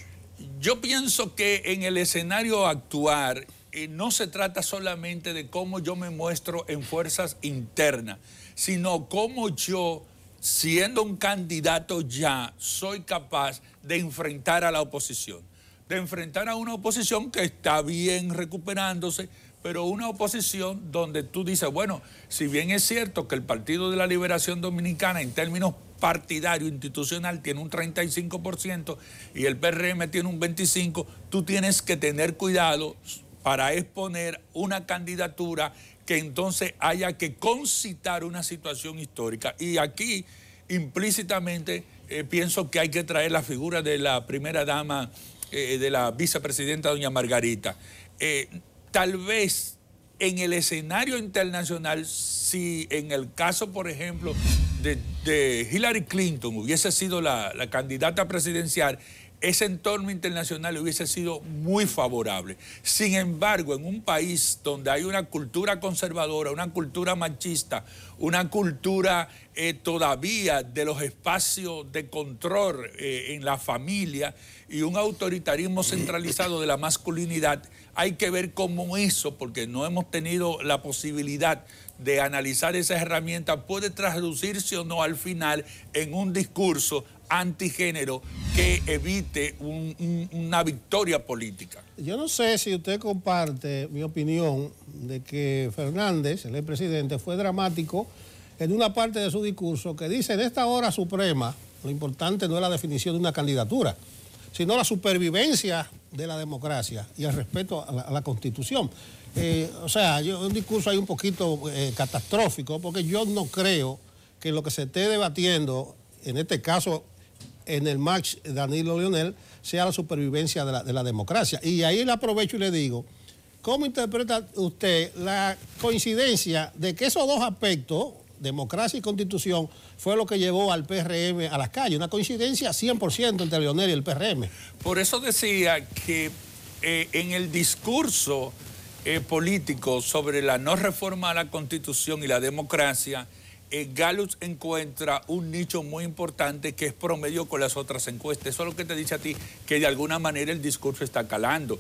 Yo pienso que en el escenario actuar no se trata solamente de cómo yo me muestro en fuerzas internas, sino cómo yo, siendo un candidato ya, soy capaz de enfrentar a la oposición. De enfrentar a una oposición que está bien recuperándose, pero una oposición donde tú dices, bueno, si bien es cierto que el Partido de la Liberación Dominicana en términos partidario institucional tiene un 35% y el PRM tiene un 25%, tú tienes que tener cuidado para exponer una candidatura que entonces haya que concitar una situación histórica. Y aquí implícitamente eh, pienso que hay que traer la figura de la primera dama, eh, de la vicepresidenta doña Margarita. Eh, tal vez en el escenario internacional, si en el caso, por ejemplo, de, Hillary Clinton hubiese sido la candidata presidencial, ese entorno internacional hubiese sido muy favorable. Sin embargo, en un país donde hay una cultura conservadora, una cultura machista, una cultura eh, todavía de los espacios de control eh, en la familia y un autoritarismo centralizado de la masculinidad, hay que ver cómo eso, porque no hemos tenido la posibilidad de analizar esa herramienta, puede traducirse o no al final en un discurso antigénero que evite una victoria política. Yo no sé si usted comparte mi opinión de que Fernández, el presidente, fue dramático en una parte de su discurso que dice, en esta hora suprema, lo importante no es la definición de una candidatura, sino la supervivencia de la democracia y el respeto a la, Constitución. Eh, o sea, yo, un discurso ahí un poquito eh, catastrófico, porque yo no creo que lo que se esté debatiendo, en este caso en el Max Danilo Leonel sea la supervivencia de la, democracia. Y ahí le aprovecho y le digo, ¿cómo interpreta usted la coincidencia de que esos dos aspectos, democracia y constitución, fue lo que llevó al PRM a las calles? Una coincidencia 100% entre Leonel y el PRM. Por eso decía que eh, en el discurso eh, político sobre la no reforma a la constitución y la democracia, eh, Galus encuentra un nicho muy importante que es promedio con las otras encuestas. Eso es lo que te dice a ti, que de alguna manera el discurso está calando.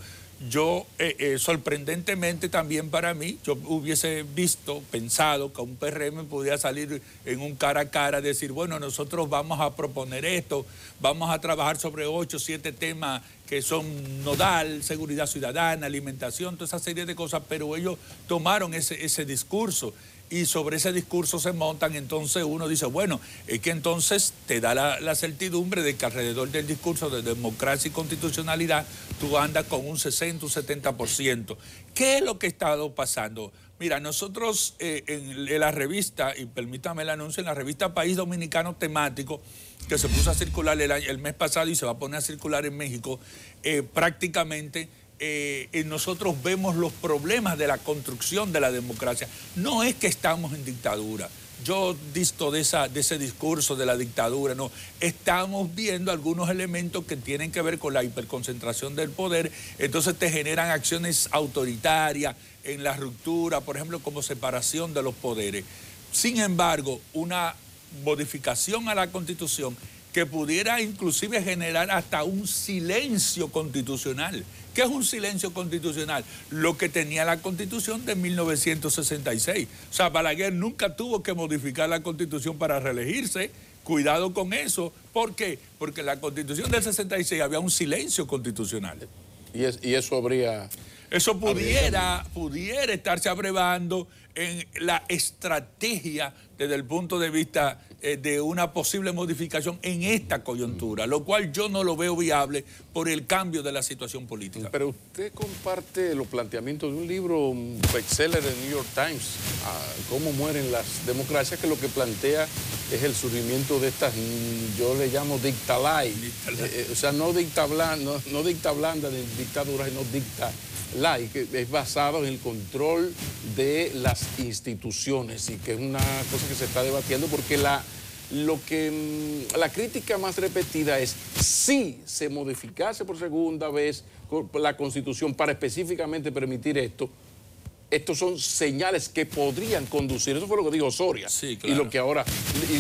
Yo, eh, eh, sorprendentemente también para mí, yo hubiese visto, pensado que un PRM podía salir en un cara a cara, decir, bueno, nosotros vamos a proponer esto, vamos a trabajar sobre ocho, siete temas que son nodal, seguridad ciudadana, alimentación, toda esa serie de cosas, pero ellos tomaron ese discurso y sobre ese discurso se montan, entonces uno dice, bueno, es que entonces te da la, certidumbre de que alrededor del discurso de democracia y constitucionalidad tú andas con un 60, un 70%. ¿Qué es lo que ha estado pasando? Mira, nosotros eh, en, la revista, y permítame el anuncio, en la revista País Dominicano Temático, que se puso a circular el, mes pasado y se va a poner a circular en México, eh, prácticamente eh, nosotros vemos los problemas de la construcción de la democracia. No es que estamos en dictadura. Yo disto de, de ese discurso de la dictadura, no. Estamos viendo algunos elementos que tienen que ver con la hiperconcentración del poder, entonces te generan acciones autoritarias en la ruptura, por ejemplo, como separación de los poderes. Sin embargo, una modificación a la constitución que pudiera inclusive generar hasta un silencio constitucional. ¿Qué es un silencio constitucional? Lo que tenía la constitución de 1966. O sea, Balaguer nunca tuvo que modificar la constitución para reelegirse. Cuidado con eso. ¿Por qué? Porque la constitución del 66 había un silencio constitucional. Y, eso habría... Eso pudiera, pudiera estarse abrevando en la estrategia desde el punto de vista eh, de una posible modificación en esta coyuntura, lo cual yo no lo veo viable por el cambio de la situación política. Pero usted comparte los planteamientos de un libro un bestseller del New York Times, Cómo mueren las democracias, que lo que plantea es el surgimiento de estas, mm, yo le llamo dicta eh, eh, o sea, no dicta no, no de dictaduras, sino dicta que es basado en el control de las instituciones y que es una cosa que se está debatiendo porque la, lo que, mm, la crítica más repetida es si se modificase por segunda vez la constitución para específicamente permitir esto, estos son señales que podrían conducir. Eso fue lo que dijo Soria. Y lo que ahora,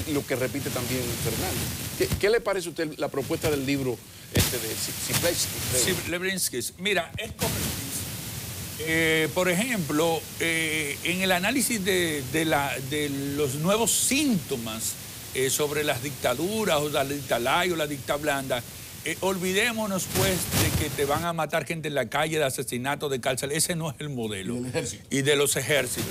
y lo que repite también Fernando. ¿Qué, le parece a usted la propuesta del libro este de Sibleysky Mira, es correcto eh, por ejemplo, eh, en el análisis de, los nuevos síntomas eh, sobre las dictaduras o la dictadura o la dicta blanda, olvidémonos pues de que te van a matar gente en la calle, de asesinato, de cárcel. Ese no es el modelo. Y, de los ejércitos.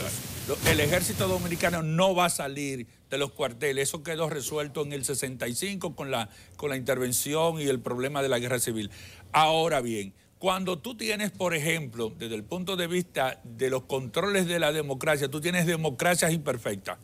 El ejército dominicano no va a salir de los cuarteles. Eso quedó resuelto en el 65 con la intervención y el problema de la guerra civil. Ahora bien, cuando tú tienes, por ejemplo, desde el punto de vista de los controles de la democracia, tú tienes democracias imperfectas.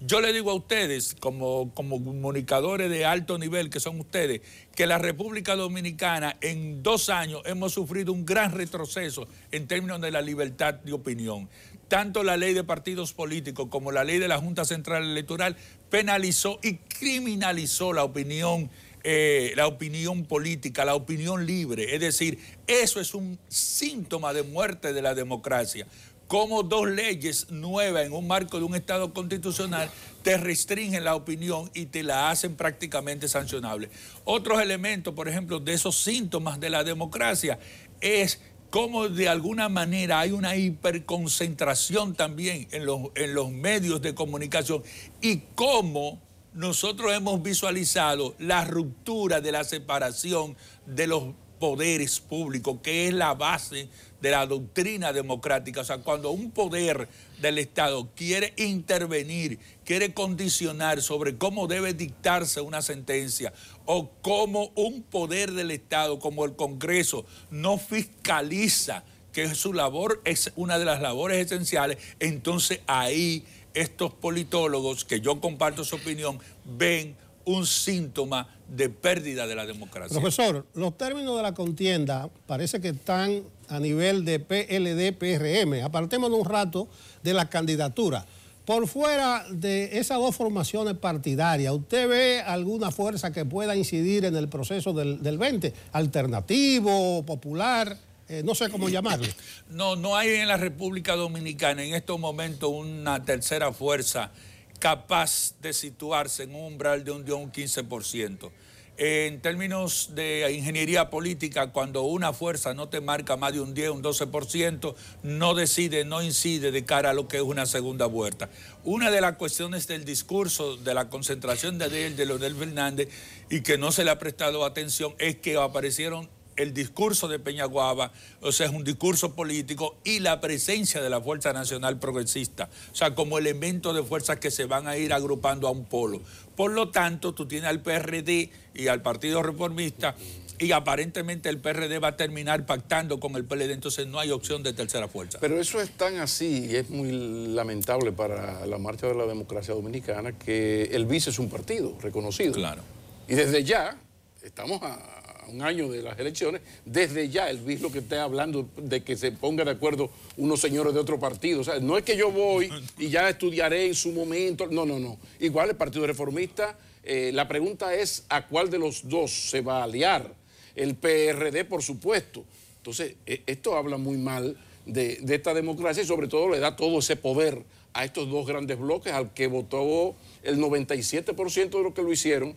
Yo le digo a ustedes, como, comunicadores de alto nivel que son ustedes, que la República Dominicana en dos años hemos sufrido un gran retroceso en términos de la libertad de opinión. Tanto la ley de partidos políticos como la ley de la Junta Central Electoral penalizó y criminalizó la opinión eh, la opinión política, la opinión libre. Es decir, eso es un síntoma de muerte de la democracia. Como dos leyes nuevas en un marco de un Estado constitucional te restringen la opinión y te la hacen prácticamente sancionable. Otros elementos, por ejemplo, de esos síntomas de la democracia es cómo de alguna manera hay una hiperconcentración también en en los medios de comunicación y cómo nosotros hemos visualizado la ruptura de la separación de los poderes públicos, que es la base de la doctrina democrática. O sea, cuando un poder del Estado quiere intervenir, quiere condicionar sobre cómo debe dictarse una sentencia o cómo un poder del Estado, como el Congreso, no fiscaliza, que su labor es una de las labores esenciales, entonces ahí estos politólogos, que yo comparto su opinión, ven un síntoma de pérdida de la democracia. Profesor, los términos de la contienda parece que están a nivel de PLD-PRM. Apartémonos un rato de la candidatura. Por fuera de esas dos formaciones partidarias, ¿usted ve alguna fuerza que pueda incidir en el proceso del, 20? ¿Alternativo, popular? Eh, no sé cómo llamarlo. No, no hay en la República Dominicana en estos momentos una tercera fuerza capaz de situarse en un umbral de un, 15%. En términos de ingeniería política, cuando una fuerza no te marca más de un 10, un 12%, no decide, no incide de cara a lo que es una segunda vuelta. Una de las cuestiones del discurso, de la concentración de Adel, de Leonel Fernández, y que no se le ha prestado atención, es que aparecieron el discurso de Peña Peñaguaba, o sea, es un discurso político y la presencia de la Fuerza Nacional Progresista, o sea, como elemento de fuerzas que se van a ir agrupando a un polo. Por lo tanto, tú tienes al PRD y al Partido Reformista y aparentemente el PRD va a terminar pactando con el PLD, entonces no hay opción de tercera fuerza. Pero eso es tan así y es muy lamentable para la marcha de la democracia dominicana que el vice es un partido reconocido. Claro. Y desde ya estamos a un año de las elecciones, desde ya el lo que está hablando de que se ponga de acuerdo unos señores de otro partido. O sea, no es que yo voy y ya estudiaré en su momento. No, no, no. Igual el Partido Reformista, eh, la pregunta es a cuál de los dos se va a aliar. El PRD, por supuesto. Entonces, e, esto habla muy mal de, de esta democracia y sobre todo le da todo ese poder a estos dos grandes bloques al que votó el 97% de los que lo hicieron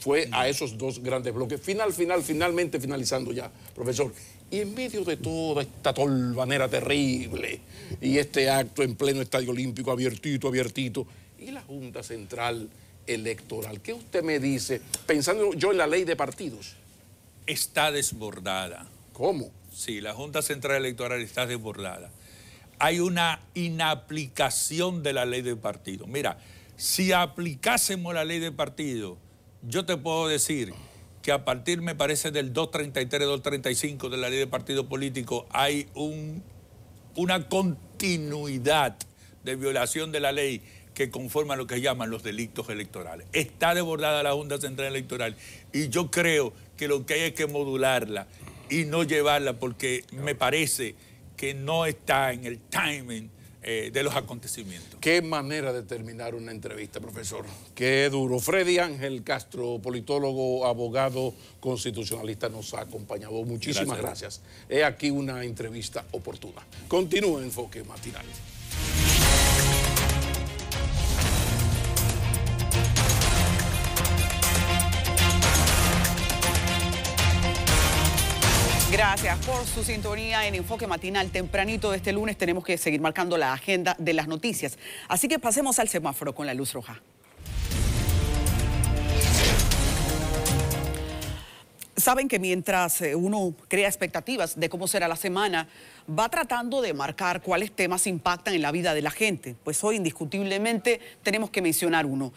fue a esos dos grandes bloques. Final, final, finalmente finalizando ya, profesor. Y en medio de toda esta tolvanera terrible y este acto en pleno estadio olímpico, abiertito, abiertito, y la Junta Central Electoral, ¿qué usted me dice? Pensando yo en la ley de partidos. Está desbordada. ¿Cómo? Sí, la Junta Central Electoral está desbordada. Hay una inaplicación de la ley de partidos... Mira, si aplicásemos la ley de partido, yo te puedo decir que a partir, me parece, del 233-235 de la ley de partido político hay un, una continuidad de violación de la ley que conforma lo que llaman los delitos electorales. Está desbordada la Junta Central Electoral y yo creo que lo que hay es que modularla y no llevarla porque me parece que no está en el timing eh, de los acontecimientos. Qué manera de terminar una entrevista, profesor. Qué duro. Freddy Ángel Castro, politólogo, abogado, constitucionalista, nos ha acompañado. Muchísimas gracias. Es He aquí una entrevista oportuna. Continúa Enfoque Matinal. Gracias por su sintonía en Enfoque Matinal. Tempranito de este lunes tenemos que seguir marcando la agenda de las noticias. Así que pasemos al semáforo con la luz roja. Saben que mientras eh, uno crea expectativas de cómo será la semana, va tratando de marcar cuáles temas impactan en la vida de la gente. Pues hoy indiscutiblemente tenemos que mencionar uno.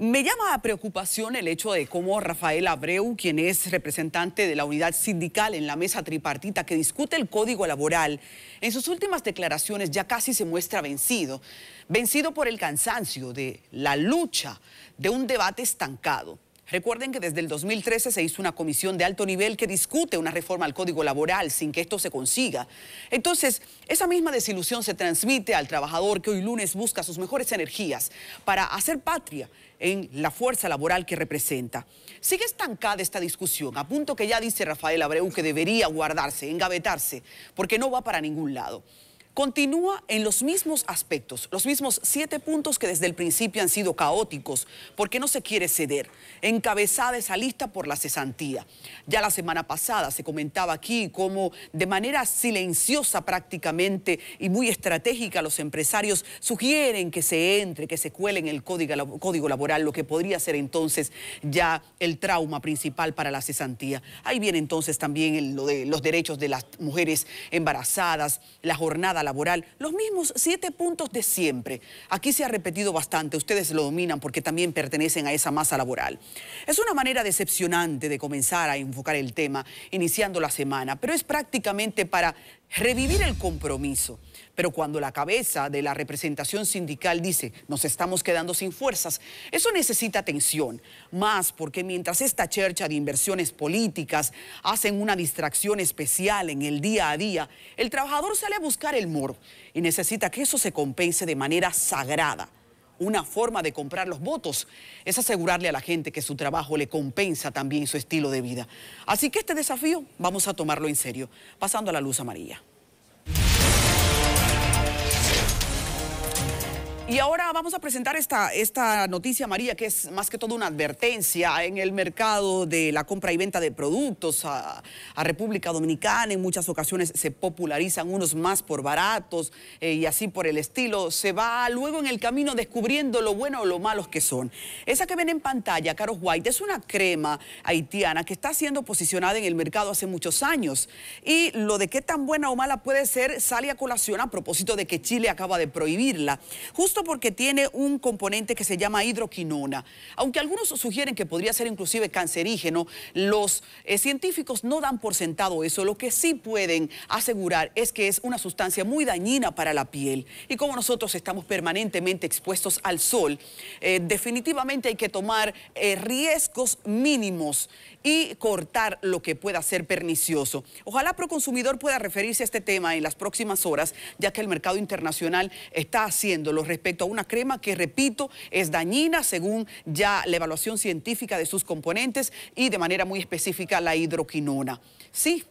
Me llama a preocupación el hecho de cómo Rafael Abreu, quien es representante de la unidad sindical en la mesa tripartita que discute el código laboral, en sus últimas declaraciones ya casi se muestra vencido, vencido por el cansancio de la lucha de un debate estancado. Recuerden que desde el 2013 se hizo una comisión de alto nivel que discute una reforma al Código Laboral sin que esto se consiga. Entonces, esa misma desilusión se transmite al trabajador que hoy lunes busca sus mejores energías para hacer patria en la fuerza laboral que representa. Sigue estancada esta discusión, a punto que ya dice Rafael Abreu que debería guardarse, engavetarse, porque no va para ningún lado continúa en los mismos aspectos, los mismos siete puntos que desde el principio han sido caóticos, porque no se quiere ceder, encabezada esa lista por la cesantía. Ya la semana pasada se comentaba aquí cómo de manera silenciosa prácticamente y muy estratégica los empresarios sugieren que se entre, que se cuele en el código, laboral, lo que podría ser entonces ya el trauma principal para la cesantía. Ahí viene entonces también lo de los derechos de las mujeres embarazadas, la jornada laboral, los mismos siete puntos de siempre. Aquí se ha repetido bastante, ustedes lo dominan porque también pertenecen a esa masa laboral. Es una manera decepcionante de comenzar a enfocar el tema iniciando la semana, pero es prácticamente para revivir el compromiso. Pero cuando la cabeza de la representación sindical dice, nos estamos quedando sin fuerzas, eso necesita atención. Más porque mientras esta chercha de inversiones políticas hacen una distracción especial en el día a día, el trabajador sale a buscar el moro y necesita que eso se compense de manera sagrada. Una forma de comprar los votos es asegurarle a la gente que su trabajo le compensa también su estilo de vida. Así que este desafío vamos a tomarlo en serio, pasando a la luz amarilla. Y ahora vamos a presentar esta, esta noticia, María, que es más que todo una advertencia en el mercado de la compra y venta de productos a, República Dominicana. En muchas ocasiones se popularizan unos más por baratos eh, y así por el estilo. Se va luego en el camino descubriendo lo bueno o lo malos que son. Esa que ven en pantalla, caro White, es una crema haitiana que está siendo posicionada en el mercado hace muchos años. Y lo de qué tan buena o mala puede ser sale a colación a propósito de que Chile acaba de prohibirla. Justo porque tiene un componente que se llama hidroquinona. Aunque algunos sugieren que podría ser inclusive cancerígeno, los eh, científicos no dan por sentado eso. Lo que sí pueden asegurar es que es una sustancia muy dañina para la piel. Y como nosotros estamos permanentemente expuestos al sol, eh, definitivamente hay que tomar eh, riesgos mínimos y cortar lo que pueda ser pernicioso. Ojalá Proconsumidor pueda referirse a este tema en las próximas horas, ya que el mercado internacional está haciéndolo respecto a una crema que, repito, es dañina según ya la evaluación científica de sus componentes y de manera muy específica la hidroquinona. Sí,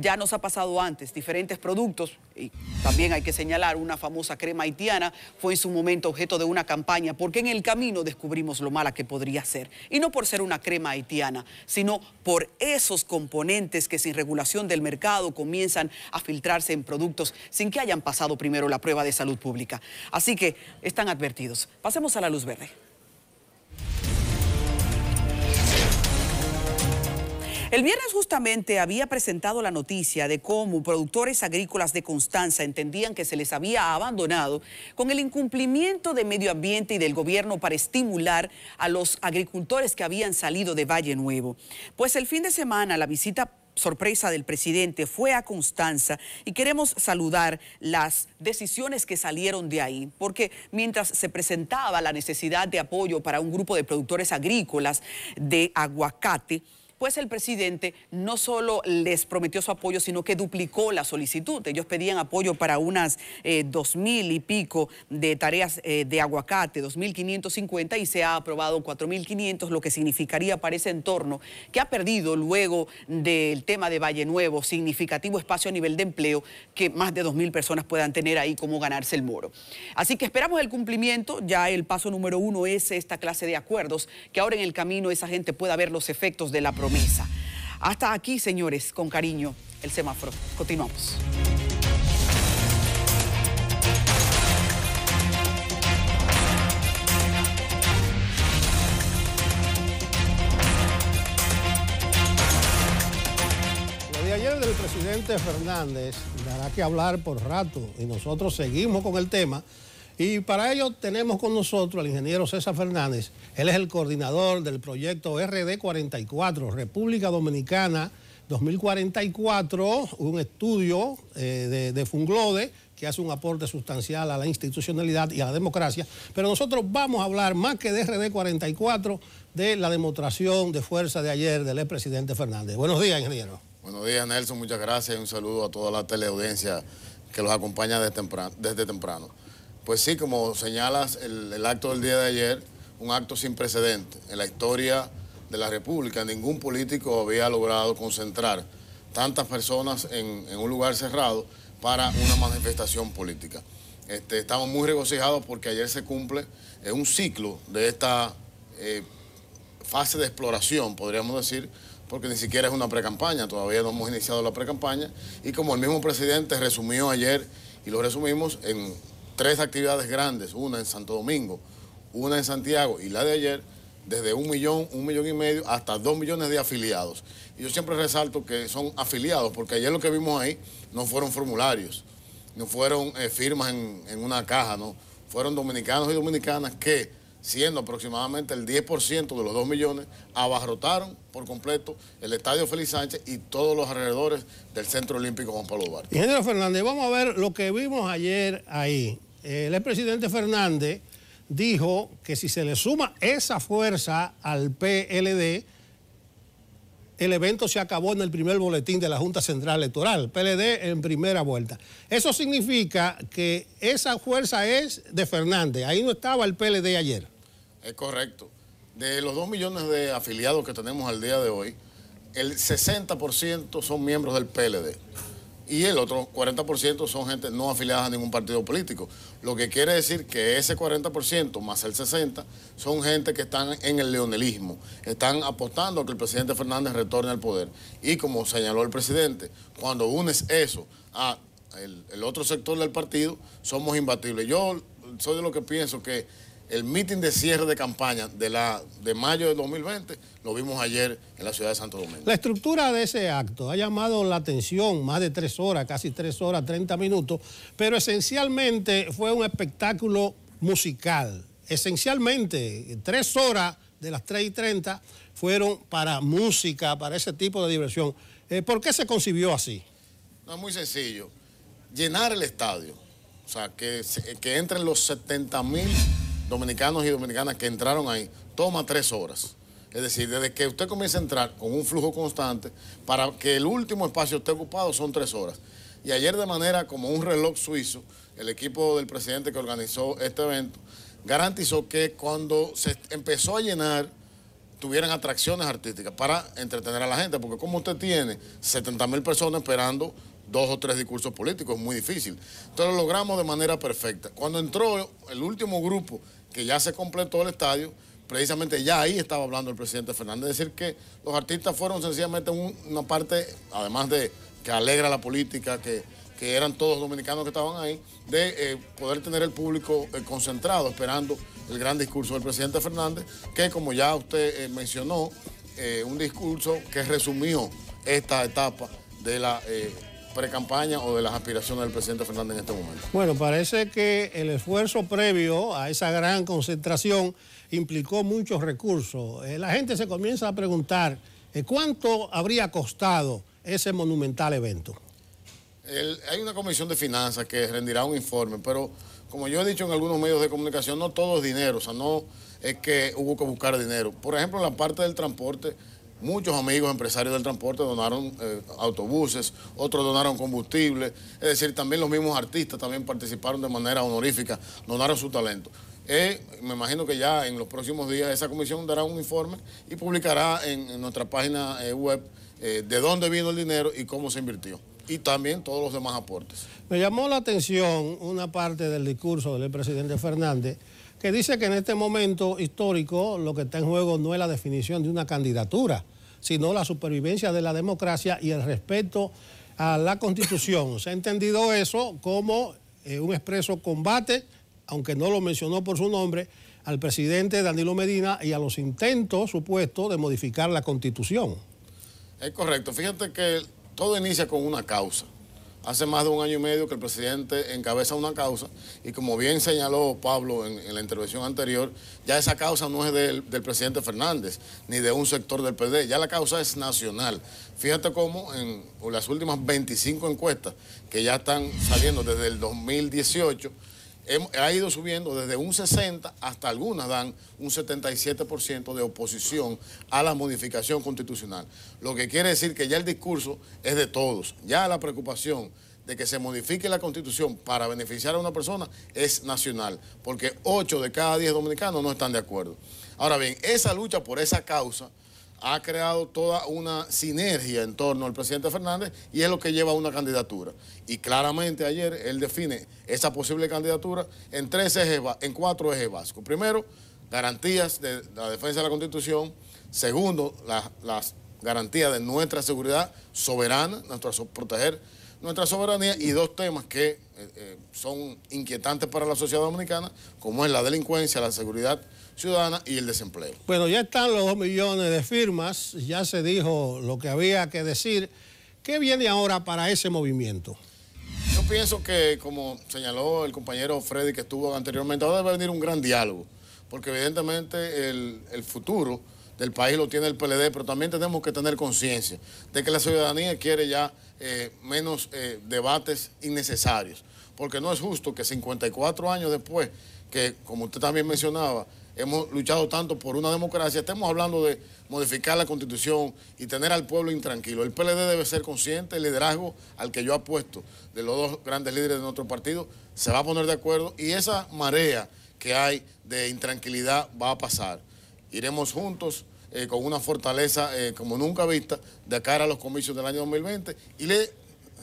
ya nos ha pasado antes, diferentes productos, y también hay que señalar una famosa crema haitiana, fue en su momento objeto de una campaña, porque en el camino descubrimos lo mala que podría ser. Y no por ser una crema haitiana, sino por esos componentes que sin regulación del mercado comienzan a filtrarse en productos sin que hayan pasado primero la prueba de salud pública. Así que están advertidos. Pasemos a la luz verde. El viernes justamente había presentado la noticia de cómo productores agrícolas de Constanza entendían que se les había abandonado con el incumplimiento de medio ambiente y del gobierno para estimular a los agricultores que habían salido de Valle Nuevo. Pues el fin de semana la visita sorpresa del presidente fue a Constanza y queremos saludar las decisiones que salieron de ahí, porque mientras se presentaba la necesidad de apoyo para un grupo de productores agrícolas de aguacate, pues el presidente no solo les prometió su apoyo, sino que duplicó la solicitud. Ellos pedían apoyo para unas eh, dos mil y pico de tareas eh, de aguacate, 2.550 y se ha aprobado 4.500, lo que significaría para ese entorno que ha perdido luego del tema de Valle Nuevo significativo espacio a nivel de empleo que más de 2.000 personas puedan tener ahí como ganarse el moro. Así que esperamos el cumplimiento, ya el paso número uno es esta clase de acuerdos, que ahora en el camino esa gente pueda ver los efectos de la aprobación mesa. Hasta aquí, señores, con cariño, el semáforo. Continuamos. el presidente Fernández dará que hablar por rato y nosotros seguimos con el tema y para ello tenemos con nosotros al ingeniero César Fernández. Él es el coordinador del proyecto RD44, República Dominicana 2044, un estudio eh, de, Funglode que hace un aporte sustancial a la institucionalidad y a la democracia. Pero nosotros vamos a hablar más que de RD44, de la demostración de fuerza de ayer del expresidente Fernández. Buenos días, ingeniero. Buenos días, Nelson. Muchas gracias y un saludo a toda la teleaudiencia que los acompaña Desde temprano. Pues sí, como señalas, el, acto del día de ayer, un acto sin precedente en la historia de la República. Ningún político había logrado concentrar tantas personas en, un lugar cerrado para una manifestación política. Este, estamos muy regocijados porque ayer se cumple eh, un ciclo de esta eh, fase de exploración, podríamos decir, porque ni siquiera es una precampaña, todavía no hemos iniciado la precampaña, y como el mismo presidente resumió ayer, y lo resumimos en tres actividades grandes, una en Santo Domingo, una en Santiago y la de ayer, desde un millón, un millón y medio hasta dos millones de afiliados. Y yo siempre resalto que son afiliados, porque ayer lo que vimos ahí no fueron formularios, no fueron eh, firmas en, una caja, no. Fueron dominicanos y dominicanas que, siendo aproximadamente el 10% de los dos millones, abarrotaron por completo el Estadio Félix Sánchez y todos los alrededores del Centro Olímpico Juan Pablo Duarte. Ingeniero Fernández, vamos a ver lo que vimos ayer ahí eh, el expresidente Fernández dijo que si se le suma esa fuerza al PLD, el evento se acabó en el primer boletín de la Junta Central Electoral, PLD en primera vuelta. Eso significa que esa fuerza es de Fernández, ahí no estaba el PLD ayer. Es correcto. De los dos millones de afiliados que tenemos al día de hoy, el 60% son miembros del PLD y el otro 40% son gente no afiliada a ningún partido político. Lo que quiere decir que ese 40% más el 60% son gente que están en el leonelismo, están apostando a que el presidente Fernández retorne al poder. Y como señaló el presidente, cuando unes eso a el, otro sector del partido, somos imbatibles. Yo soy de lo que pienso que el mitin de cierre de campaña de, la, de mayo de 2020 lo vimos ayer en la ciudad de Santo Domingo. La estructura de ese acto ha llamado la atención más de tres horas, casi tres horas, 30 minutos, pero esencialmente fue un espectáculo musical. Esencialmente, tres horas de las 3 y 30 fueron para música, para ese tipo de diversión. Eh, ¿Por qué se concibió así? No, es muy sencillo. Llenar el estadio. O sea, que, que entren los 70 mil dominicanos y dominicanas que entraron ahí, toma tres horas. Es decir, desde que usted comienza a entrar con un flujo constante, para que el último espacio esté ocupado son tres horas. Y ayer de manera como un reloj suizo, el equipo del presidente que organizó este evento garantizó que cuando se empezó a llenar tuvieran atracciones artísticas para entretener a la gente, porque como usted tiene 70 mil personas esperando dos o tres discursos políticos, es muy difícil. Entonces lo logramos de manera perfecta. Cuando entró el último grupo que ya se completó el estadio, precisamente ya ahí estaba hablando el presidente Fernández. Es decir, que los artistas fueron sencillamente una parte, además de que alegra la política, que, eran todos dominicanos que estaban ahí, de eh, poder tener el público eh, concentrado esperando el gran discurso del presidente Fernández, que como ya usted eh, mencionó, un discurso que resumió esta etapa de la campaña o de las aspiraciones del presidente Fernández en este momento? Bueno, parece que el esfuerzo previo a esa gran concentración implicó muchos recursos. Eh, la gente se comienza a preguntar eh, cuánto habría costado ese monumental evento. hay una comisión de finanzas que rendirá un informe, pero como yo he dicho en algunos medios de comunicación, no todo es dinero, o sea, no es que hubo que buscar dinero. Por ejemplo, la parte del transporte Muchos amigos empresarios del transporte donaron eh, autobuses, otros donaron combustible, es decir, también los mismos artistas también participaron de manera honorífica, donaron su talento. Eh, me imagino que ya en los próximos días esa comisión dará un informe y publicará en, nuestra página eh, web de dónde vino el dinero y cómo se invirtió. Y también todos los demás aportes. Me llamó la atención una parte del discurso del presidente Fernández que dice que en este momento histórico lo que está en juego no es la definición de una candidatura, sino la supervivencia de la democracia y el respeto a la constitución. Se ha entendido eso como eh, un expreso combate, aunque no lo mencionó por su nombre, al presidente Danilo Medina y a los intentos supuestos de modificar la constitución. Es correcto, fíjate que todo inicia con una causa hace más de un año y medio que el presidente encabeza una causa y como bien señaló Pablo en, la intervención anterior, ya esa causa no es del, del, presidente Fernández ni de un sector del PD, ya la causa es nacional. Fíjate cómo en las últimas 25 encuestas que ya están saliendo desde el 2018, ha ido subiendo desde un 60 hasta algunas dan un 77% de oposición a la modificación constitucional. Lo que quiere decir que ya el discurso es de todos. Ya la preocupación de que se modifique la constitución para beneficiar a una persona es nacional, porque 8 de cada 10 dominicanos no están de acuerdo. Ahora bien, esa lucha por esa causa ha creado toda una sinergia en torno al presidente Fernández y es lo que lleva a una candidatura. Y claramente ayer él define esa posible candidatura en tres ejes, en cuatro ejes básicos. Primero, garantías de la defensa de la Constitución. Segundo, las garantías de nuestra seguridad soberana, nuestra, proteger nuestra soberanía. Y dos temas que eh, eh, son inquietantes para la sociedad dominicana, como es la delincuencia, la seguridad Ciudadana y el desempleo. Bueno, ya están los dos millones de firmas, ya se dijo lo que había que decir. ¿Qué viene ahora para ese movimiento? Yo pienso que, como señaló el compañero Freddy que estuvo anteriormente, ahora debe venir un gran diálogo, porque evidentemente el, futuro del país lo tiene el PLD, pero también tenemos que tener conciencia de que la ciudadanía quiere ya eh, menos eh, debates innecesarios, porque no es justo que 54 años después, que como usted también mencionaba, hemos luchado tanto por una democracia, estemos hablando de modificar la constitución y tener al pueblo intranquilo. El PLD debe ser consciente, el liderazgo al que yo apuesto de los dos grandes líderes de nuestro partido se va a poner de acuerdo y esa marea que hay de intranquilidad va a pasar. Iremos juntos. Eh, con una fortaleza eh, como nunca vista de cara a los comicios del año 2020 y le,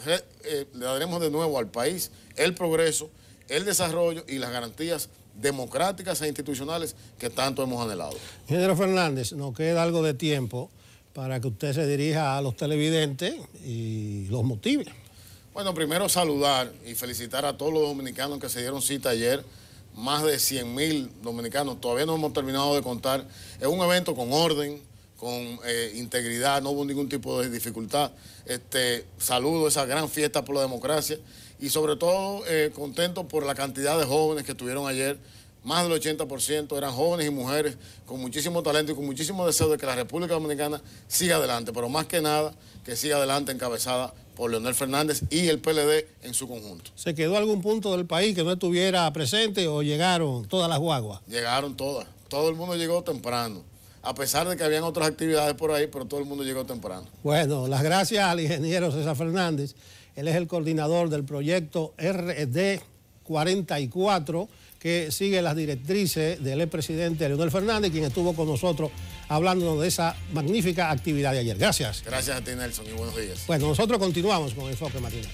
eh, le daremos de nuevo al país el progreso, el desarrollo y las garantías democráticas e institucionales que tanto hemos anhelado. General Fernández, nos queda algo de tiempo para que usted se dirija a los televidentes y los motive. Bueno, primero saludar y felicitar a todos los dominicanos que se dieron cita ayer, más de 100 mil dominicanos, todavía no hemos terminado de contar, es un evento con orden, con eh, integridad, no hubo ningún tipo de dificultad. Este, saludo esa gran fiesta por la democracia y sobre todo eh, contento por la cantidad de jóvenes que estuvieron ayer. Más del 80% eran jóvenes y mujeres con muchísimo talento y con muchísimo deseo de que la República Dominicana siga adelante, pero más que nada que siga adelante encabezada por Leonel Fernández y el PLD en su conjunto. ¿Se quedó algún punto del país que no estuviera presente o llegaron todas las guaguas? Llegaron todas. Todo el mundo llegó temprano a pesar de que habían otras actividades por ahí, pero todo el mundo llegó temprano. Bueno, las gracias al ingeniero César Fernández. Él es el coordinador del proyecto RD e 44 que sigue las directrices del expresidente Leonel Fernández, quien estuvo con nosotros hablando de esa magnífica actividad de ayer. Gracias. Gracias a ti, Nelson, y buenos días. Bueno, nosotros continuamos con el Enfoque Matinal.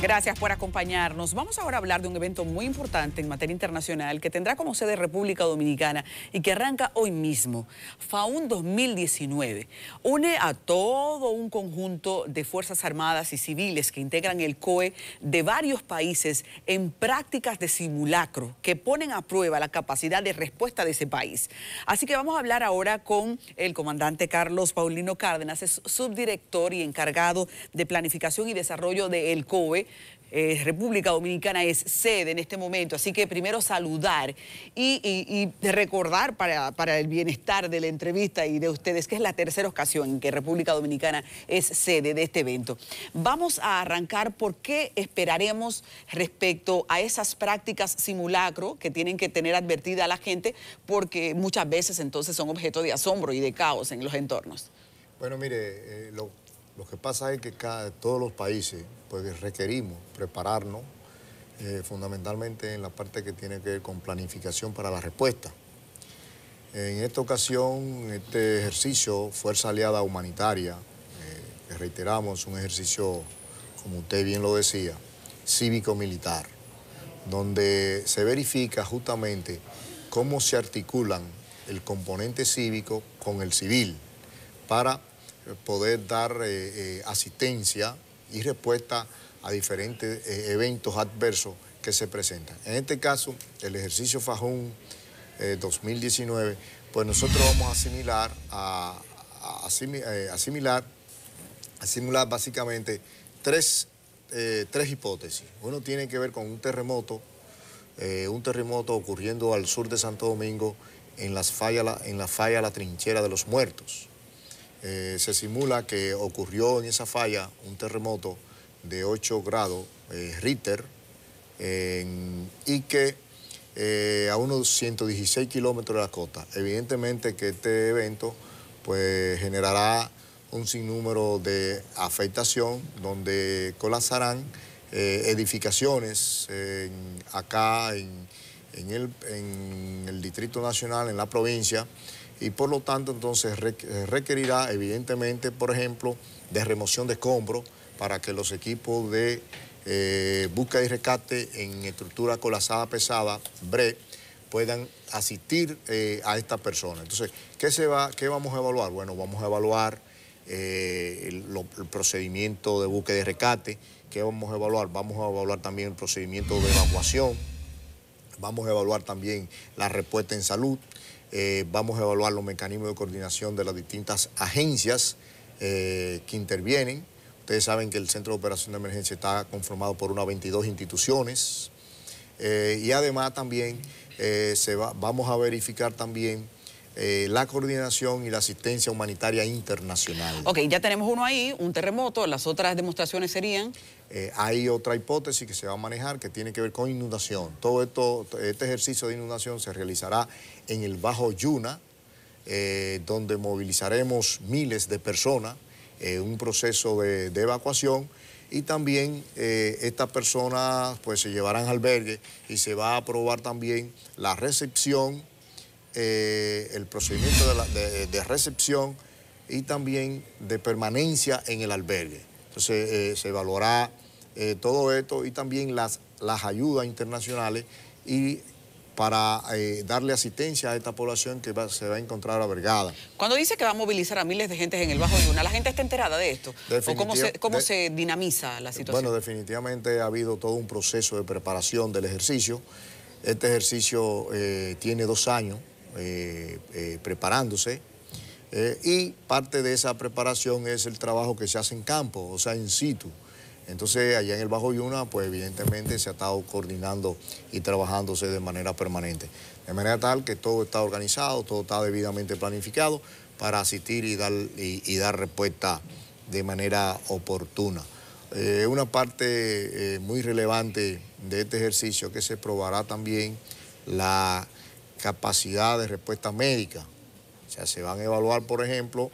Gracias por acompañarnos. Vamos ahora a hablar de un evento muy importante en materia internacional que tendrá como sede República Dominicana y que arranca hoy mismo, FAUN 2019. Une a todo un conjunto de Fuerzas Armadas y civiles que integran el COE de varios países en prácticas de simulacro que ponen a prueba la capacidad de respuesta de ese país. Así que vamos a hablar ahora con el comandante Carlos Paulino Cárdenas, es subdirector y encargado de planificación y desarrollo del COE eh, República Dominicana es sede en este momento, así que primero saludar y, recordar para, el bienestar de la entrevista y de ustedes que es la tercera ocasión en que República Dominicana es sede de este evento. Vamos a arrancar por qué esperaremos respecto a esas prácticas simulacro que tienen que tener advertida a la gente porque muchas veces entonces son objeto de asombro y de caos en los entornos. Bueno, mire, eh, lo lo que pasa es que cada, todos los países pues, requerimos prepararnos eh, fundamentalmente en la parte que tiene que ver con planificación para la respuesta. En esta ocasión, este ejercicio Fuerza Aliada Humanitaria, eh, reiteramos, un ejercicio, como usted bien lo decía, cívico-militar, donde se verifica justamente cómo se articulan el componente cívico con el civil para poder dar eh, eh, asistencia y respuesta a diferentes eh, eventos adversos que se presentan. En este caso, el ejercicio Fajón 2019, pues nosotros vamos a asimilar, a simular básicamente tres, hipótesis. Uno tiene que ver con un terremoto, un terremoto ocurriendo al sur de Santo Domingo en, la falla, en la falla La Trinchera de los Muertos eh, se simula que ocurrió en esa falla un terremoto de 8 grados eh, Ritter... ...en y que eh, a unos 116 kilómetros de la costa. Evidentemente que este evento pues, generará un sinnúmero de afectación donde colapsarán edificaciones acá en el Distrito Nacional, en la provincia, y por lo tanto entonces eh, requerirá evidentemente, por ejemplo, de remoción de escombros para que los equipos de eh, búsqueda y rescate en estructura colapsada pesada, BRE, puedan asistir eh, a estas personas. Entonces, ¿qué, se va, ¿qué vamos a evaluar? Bueno, vamos a evaluar el, procedimiento de búsqueda y rescate. ¿Qué vamos a evaluar? Vamos a evaluar también el procedimiento de evacuación. Vamos a evaluar también la respuesta en salud. Eh, vamos a evaluar los mecanismos de coordinación de las distintas agencias eh, que intervienen. Ustedes saben que el Centro de Operación de Emergencia está conformado por unas 22 instituciones eh, y además también se va, vamos a verificar también la coordinación y la asistencia humanitaria internacional. Ok, ya tenemos uno ahí, un terremoto, las otras demostraciones serían... Eh, hay otra hipótesis que se va a manejar que tiene que ver con inundación. Todo esto, este ejercicio de inundación se realizará en el Bajo Yuna, eh, donde movilizaremos miles de personas, en eh, un proceso de, evacuación y también estas personas pues se llevarán albergue y se va a aprobar también la recepción, el procedimiento de recepción y también de permanencia en el albergue se evaluará eh, eh, todo esto y también las, las ayudas internacionales y para eh, darle asistencia a esta población que se va a encontrar abrigada. Cuando dice que va a movilizar a miles de gente en el Bajo Luna, ¿la gente está enterada de esto? cómo, se, dinamiza la situación? Bueno, definitivamente ha habido todo un proceso de preparación del ejercicio. Este ejercicio tiene dos años preparándose. Eh, y parte de esa preparación es el trabajo que se hace en campo, o sea, in situ. Entonces, allá en el Bajo Yuna, pues evidentemente se ha estado coordinando y trabajándose de manera permanente. De manera tal que todo está organizado, todo está debidamente planificado para asistir y dar, respuesta de manera oportuna. Eh, una parte eh, muy relevante de este ejercicio que se probará también la capacidad de respuesta médica o sea, se van a evaluar, por ejemplo,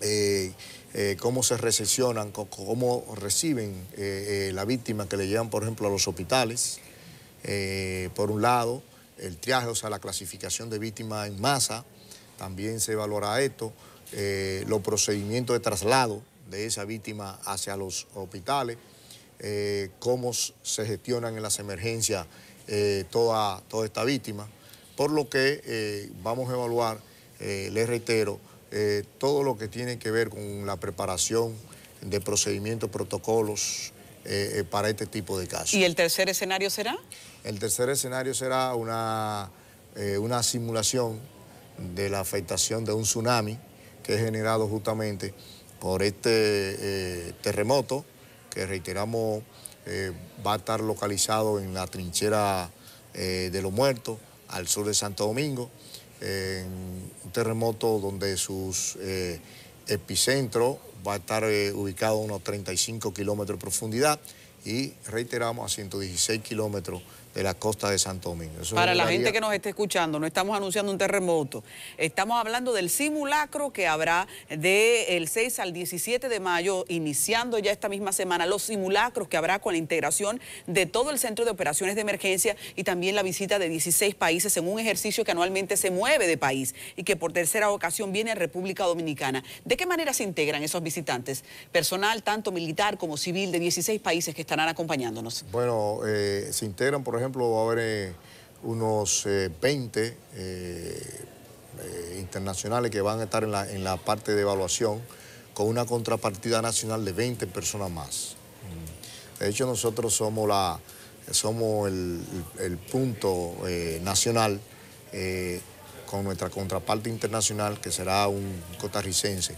eh, eh, cómo se recepcionan, cómo reciben eh, eh, la víctima que le llevan, por ejemplo, a los hospitales, por un lado, el triaje, o sea, la clasificación de víctimas en masa, también se valora esto, los procedimientos de traslado de esa víctima hacia los hospitales, cómo se gestionan en las emergencias toda, toda esta víctima, por lo que vamos a evaluar eh, les reitero, eh, todo lo que tiene que ver con la preparación de procedimientos, protocolos eh, para este tipo de casos. ¿Y el tercer escenario será? El tercer escenario será una, una simulación de la afectación de un tsunami que es generado justamente por este terremoto que reiteramos va a estar localizado en la trinchera de los muertos al sur de Santo Domingo en un terremoto donde su eh, epicentro va a estar eh, ubicado a unos 35 kilómetros de profundidad y reiteramos a 116 kilómetros de la costa de Santo Domingo. Para la gente que nos esté escuchando, no estamos anunciando un terremoto, estamos hablando del simulacro que habrá del 6 al 17 de mayo, iniciando ya esta misma semana, los simulacros que habrá con la integración de todo el Centro de Operaciones de Emergencia y también la visita de 16 países en un ejercicio que anualmente se mueve de país y que por tercera ocasión viene a República Dominicana. ¿De qué manera se integran esos visitantes? Personal, tanto militar como civil, de 16 países que estarán acompañándonos. Bueno, eh, se integran, por ejemplo, ejemplo, va a haber eh, unos 20 eh, eh, internacionales que van a estar en la, parte de evaluación con una contrapartida nacional de 20 personas más. De hecho, nosotros somos, la, somos el, punto nacional con nuestra contraparte internacional, que será un costarricense.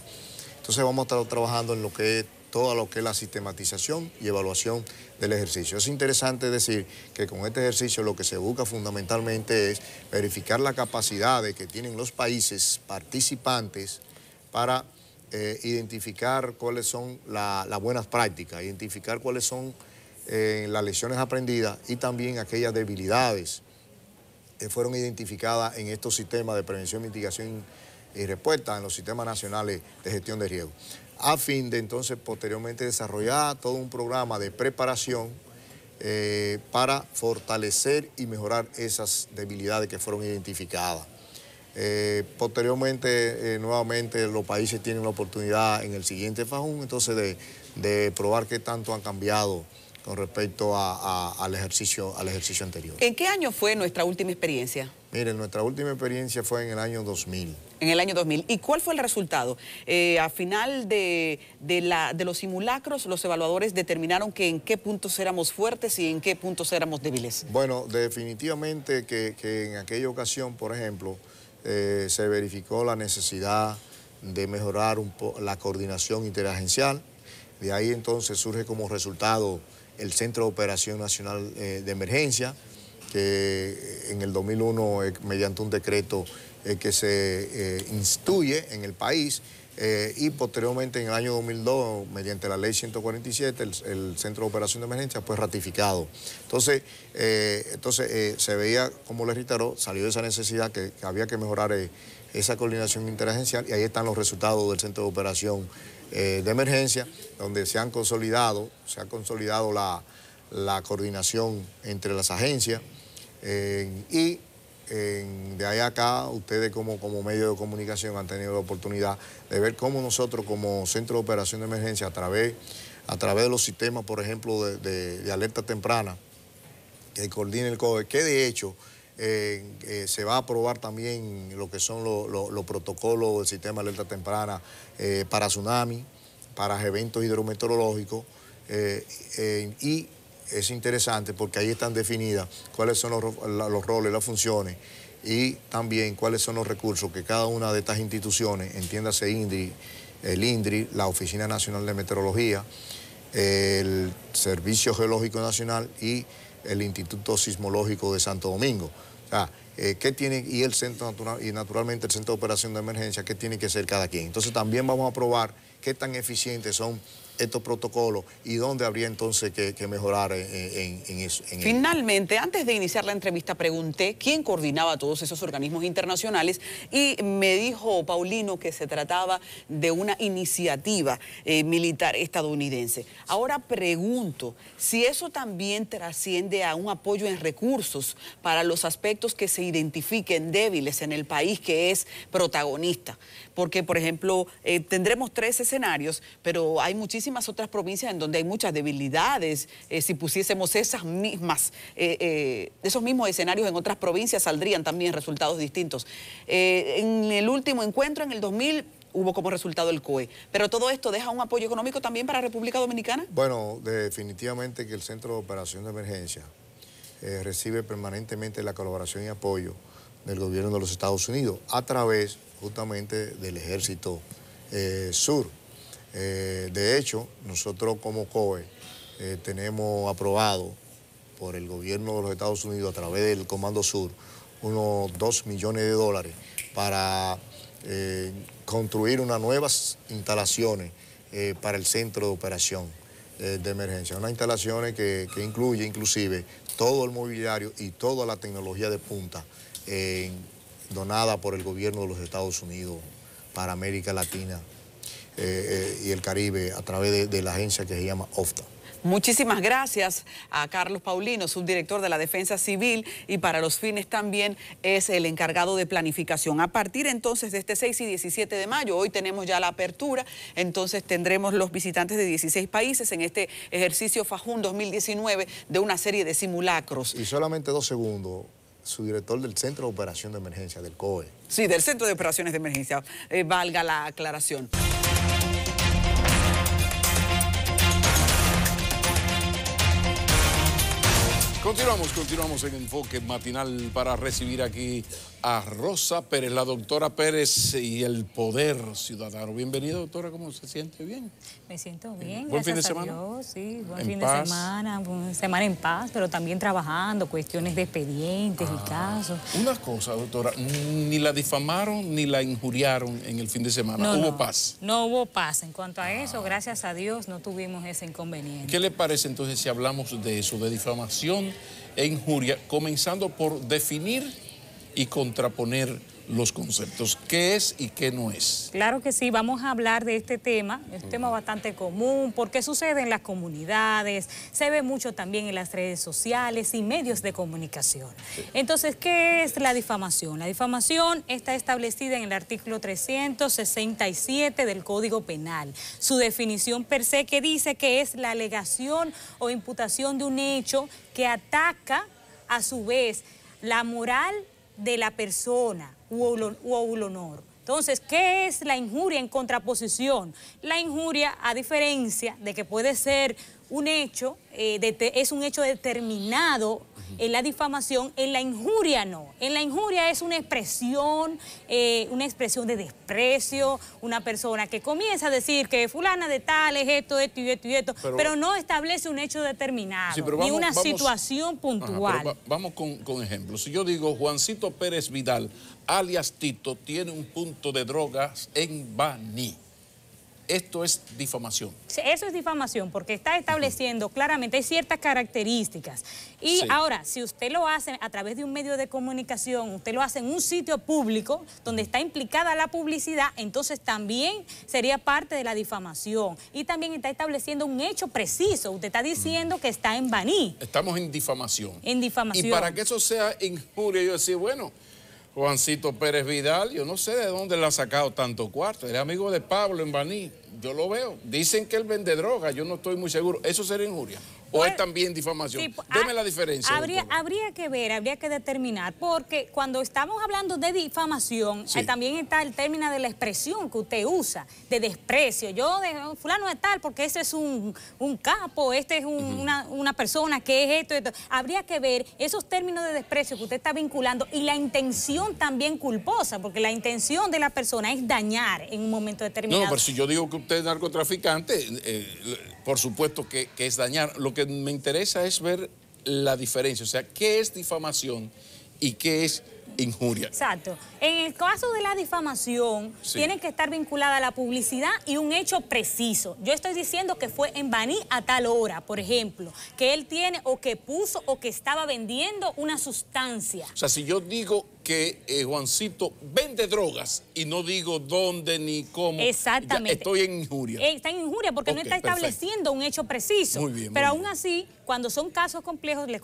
Entonces vamos a estar trabajando en lo que es todo lo que es la sistematización y evaluación del ejercicio. Es interesante decir que con este ejercicio lo que se busca fundamentalmente es verificar las capacidades que tienen los países participantes para eh, identificar cuáles son las buenas prácticas, identificar cuáles son eh, las lecciones aprendidas y también aquellas debilidades que fueron identificadas en estos sistemas de prevención, mitigación y respuesta en los sistemas nacionales de gestión de riesgo a fin de entonces posteriormente desarrollar todo un programa de preparación eh, para fortalecer y mejorar esas debilidades que fueron identificadas. Eh, posteriormente, eh, nuevamente, los países tienen la oportunidad en el siguiente FAJUN, entonces, de, de probar qué tanto han cambiado con respecto al, ejercicio, al ejercicio anterior. ¿En qué año fue nuestra última experiencia? Miren, nuestra última experiencia fue en el año 2000 en el año 2000. ¿Y cuál fue el resultado? Eh, a final de, la, de los simulacros, los evaluadores determinaron que en qué puntos éramos fuertes y en qué puntos éramos débiles. Bueno, definitivamente que, en aquella ocasión, por ejemplo, eh, se verificó la necesidad de mejorar un la coordinación interagencial. De ahí entonces surge como resultado el Centro de Operación Nacional eh, de Emergencia, que en el 2001, mediante un decreto, eh, que se eh, instituye en el país eh, y posteriormente en el año 2002, mediante la ley 147, el, Centro de Operación de Emergencia fue ratificado. Entonces, entonces se veía, como le reiteró, salió esa necesidad que, había que mejorar esa coordinación interagencial y ahí están los resultados del Centro de Operación de Emergencia, donde se han consolidado, se ha consolidado la, la coordinación entre las agencias y de ahí acá, ustedes como, como medio de comunicación han tenido la oportunidad de ver cómo nosotros como Centro de Operación de Emergencia, a través, a través de los sistemas, por ejemplo, de, alerta temprana, que coordina el COVID, que de hecho eh, eh, se va a aprobar también lo que son los protocolos del sistema de alerta temprana eh, para tsunami, para eventos hidrometeorológicos y es interesante porque ahí están definidas cuáles son los, roles, las funciones y también cuáles son los recursos que cada una de estas instituciones, entiéndase INDRI, el INDRI, la Oficina Nacional de Meteorología, el Servicio Geológico Nacional y el Instituto Sismológico de Santo Domingo. O sea, eh, ¿qué tiene, y el centro y naturalmente el centro de operación de emergencia, qué tiene que ser cada quien. Entonces también vamos a probar qué tan eficientes son estos protocolos y dónde habría entonces que, mejorar en, eso. Finalmente, antes de iniciar la entrevista, pregunté quién coordinaba todos esos organismos internacionales y me dijo Paulino que se trataba de una iniciativa eh, militar estadounidense. Ahora pregunto si eso también trasciende a un apoyo en recursos para los aspectos que se identifiquen débiles en el país que es protagonista. Porque, por ejemplo, eh, tendremos tres escenarios, pero hay muchísimos más otras provincias en donde hay muchas debilidades. Eh, si pusiésemos esas mismas, eh, eh, esos mismos escenarios en otras provincias, saldrían también resultados distintos. en el último encuentro, en el 2000, hubo como resultado el COE. Pero todo esto deja un apoyo económico también para República Dominicana. Bueno, definitivamente que el Centro de Operación de Emergencia recibe permanentemente la colaboración y apoyo del gobierno de los Estados Unidos a través justamente del Ejército Sur. Eh, de hecho, nosotros como COE eh, tenemos aprobado por el gobierno de los Estados Unidos a través del Comando Sur unos 2 millones de dólares para eh, construir unas nuevas instalaciones para el centro de operación de emergencia. Unas instalaciones que, que, incluye inclusive todo el mobiliario y toda la tecnología de punta donada por el gobierno de los Estados Unidos para América Latina eh, eh, y el Caribe a través de, la agencia que se llama OFTA. Muchísimas gracias a Carlos Paulino, subdirector de la Defensa Civil y para los fines también es el encargado de planificación. A partir entonces de este 6 y 17 de mayo, hoy tenemos ya la apertura, entonces tendremos los visitantes de 16 países en este ejercicio Fajun 2019 de una serie de simulacros. Y solamente dos segundos, subdirector del Centro de Operación de Emergencia, del COE. Sí, del Centro de Operaciones de Emergencia, eh, valga la aclaración. Continuamos, continuamos en Enfoque Matinal para recibir aquí a Rosa Pérez, la doctora Pérez y el Poder Ciudadano. Bienvenida, doctora, ¿cómo se siente bien? Me siento eh, bien. Buen fin de semana. buen fin de semana, semana en paz, pero también trabajando, cuestiones de expedientes y ah, casos. Una cosa, doctora, ni la difamaron ni la injuriaron en el fin de semana. ¿Hubo paz? No hubo paz. En cuanto a ah. eso, gracias a Dios no tuvimos ese inconveniente. ¿Qué le parece entonces si hablamos de eso, de difamación e injuria, comenzando por definir y contraponer los conceptos, qué es y qué no es. Claro que sí, vamos a hablar de este tema, es un tema bastante común, porque sucede en las comunidades, se ve mucho también en las redes sociales y medios de comunicación. Entonces, ¿qué es la difamación? La difamación está establecida en el artículo 367 del Código Penal. Su definición per se que dice que es la alegación o imputación de un hecho que ataca a su vez la moral de la persona u el honor. Entonces, ¿qué es la injuria en contraposición? La injuria, a diferencia de que puede ser un hecho, eh, es un hecho determinado en la difamación, en la injuria no. En la injuria es una expresión, eh, una expresión de desprecio, una persona que comienza a decir que fulana de tal es esto, esto y esto y esto, pero, no establece un hecho determinado, ni una situación puntual. vamos con, con ejemplos. Si yo digo Juancito Pérez Vidal, alias Tito, tiene un punto de drogas en Baní esto es difamación. Eso es difamación porque está estableciendo claramente hay ciertas características. Y ahora, si usted lo hace a través de un medio de comunicación, usted lo hace en un sitio público donde está implicada la publicidad, entonces también sería parte de la difamación. Y también está estableciendo un hecho preciso. Usted está diciendo que está en Baní. Estamos en difamación. En difamación. Y para que eso sea injuria, yo decía, bueno... Juancito Pérez Vidal, yo no sé de dónde le ha sacado tanto cuarto. Era amigo de Pablo en Baní, yo lo veo. Dicen que él vende droga, yo no estoy muy seguro. Eso sería injuria. ¿O es pues, también difamación? Pues, Deme ah, la diferencia. Habría, habría que ver, habría que determinar, porque cuando estamos hablando de difamación, eh, también está el término de la expresión que usted usa, de desprecio. Yo, de, oh, fulano de tal, porque ese es un, capo, este es una, persona que es esto, Habría que ver esos términos de desprecio que usted está vinculando y la intención también culposa, porque la intención de la persona es dañar en un momento determinado. No, pero si yo digo que usted es narcotraficante... Eh, eh, por supuesto que, es dañar. Lo que me interesa es ver la diferencia, o sea, qué es difamación y qué es injuria. Exacto. En el caso de la difamación, tiene que estar vinculada a la publicidad y un hecho preciso. Yo estoy diciendo que fue en Baní a tal hora, por ejemplo, que él tiene o que puso o que estaba vendiendo una sustancia. O sea, si yo digo que eh, Juancito vende drogas y no digo dónde ni cómo. Exactamente. estoy en injuria. Eh, está en injuria porque no está estableciendo un hecho preciso. Muy bien. Pero aún así, cuando son casos complejos, le,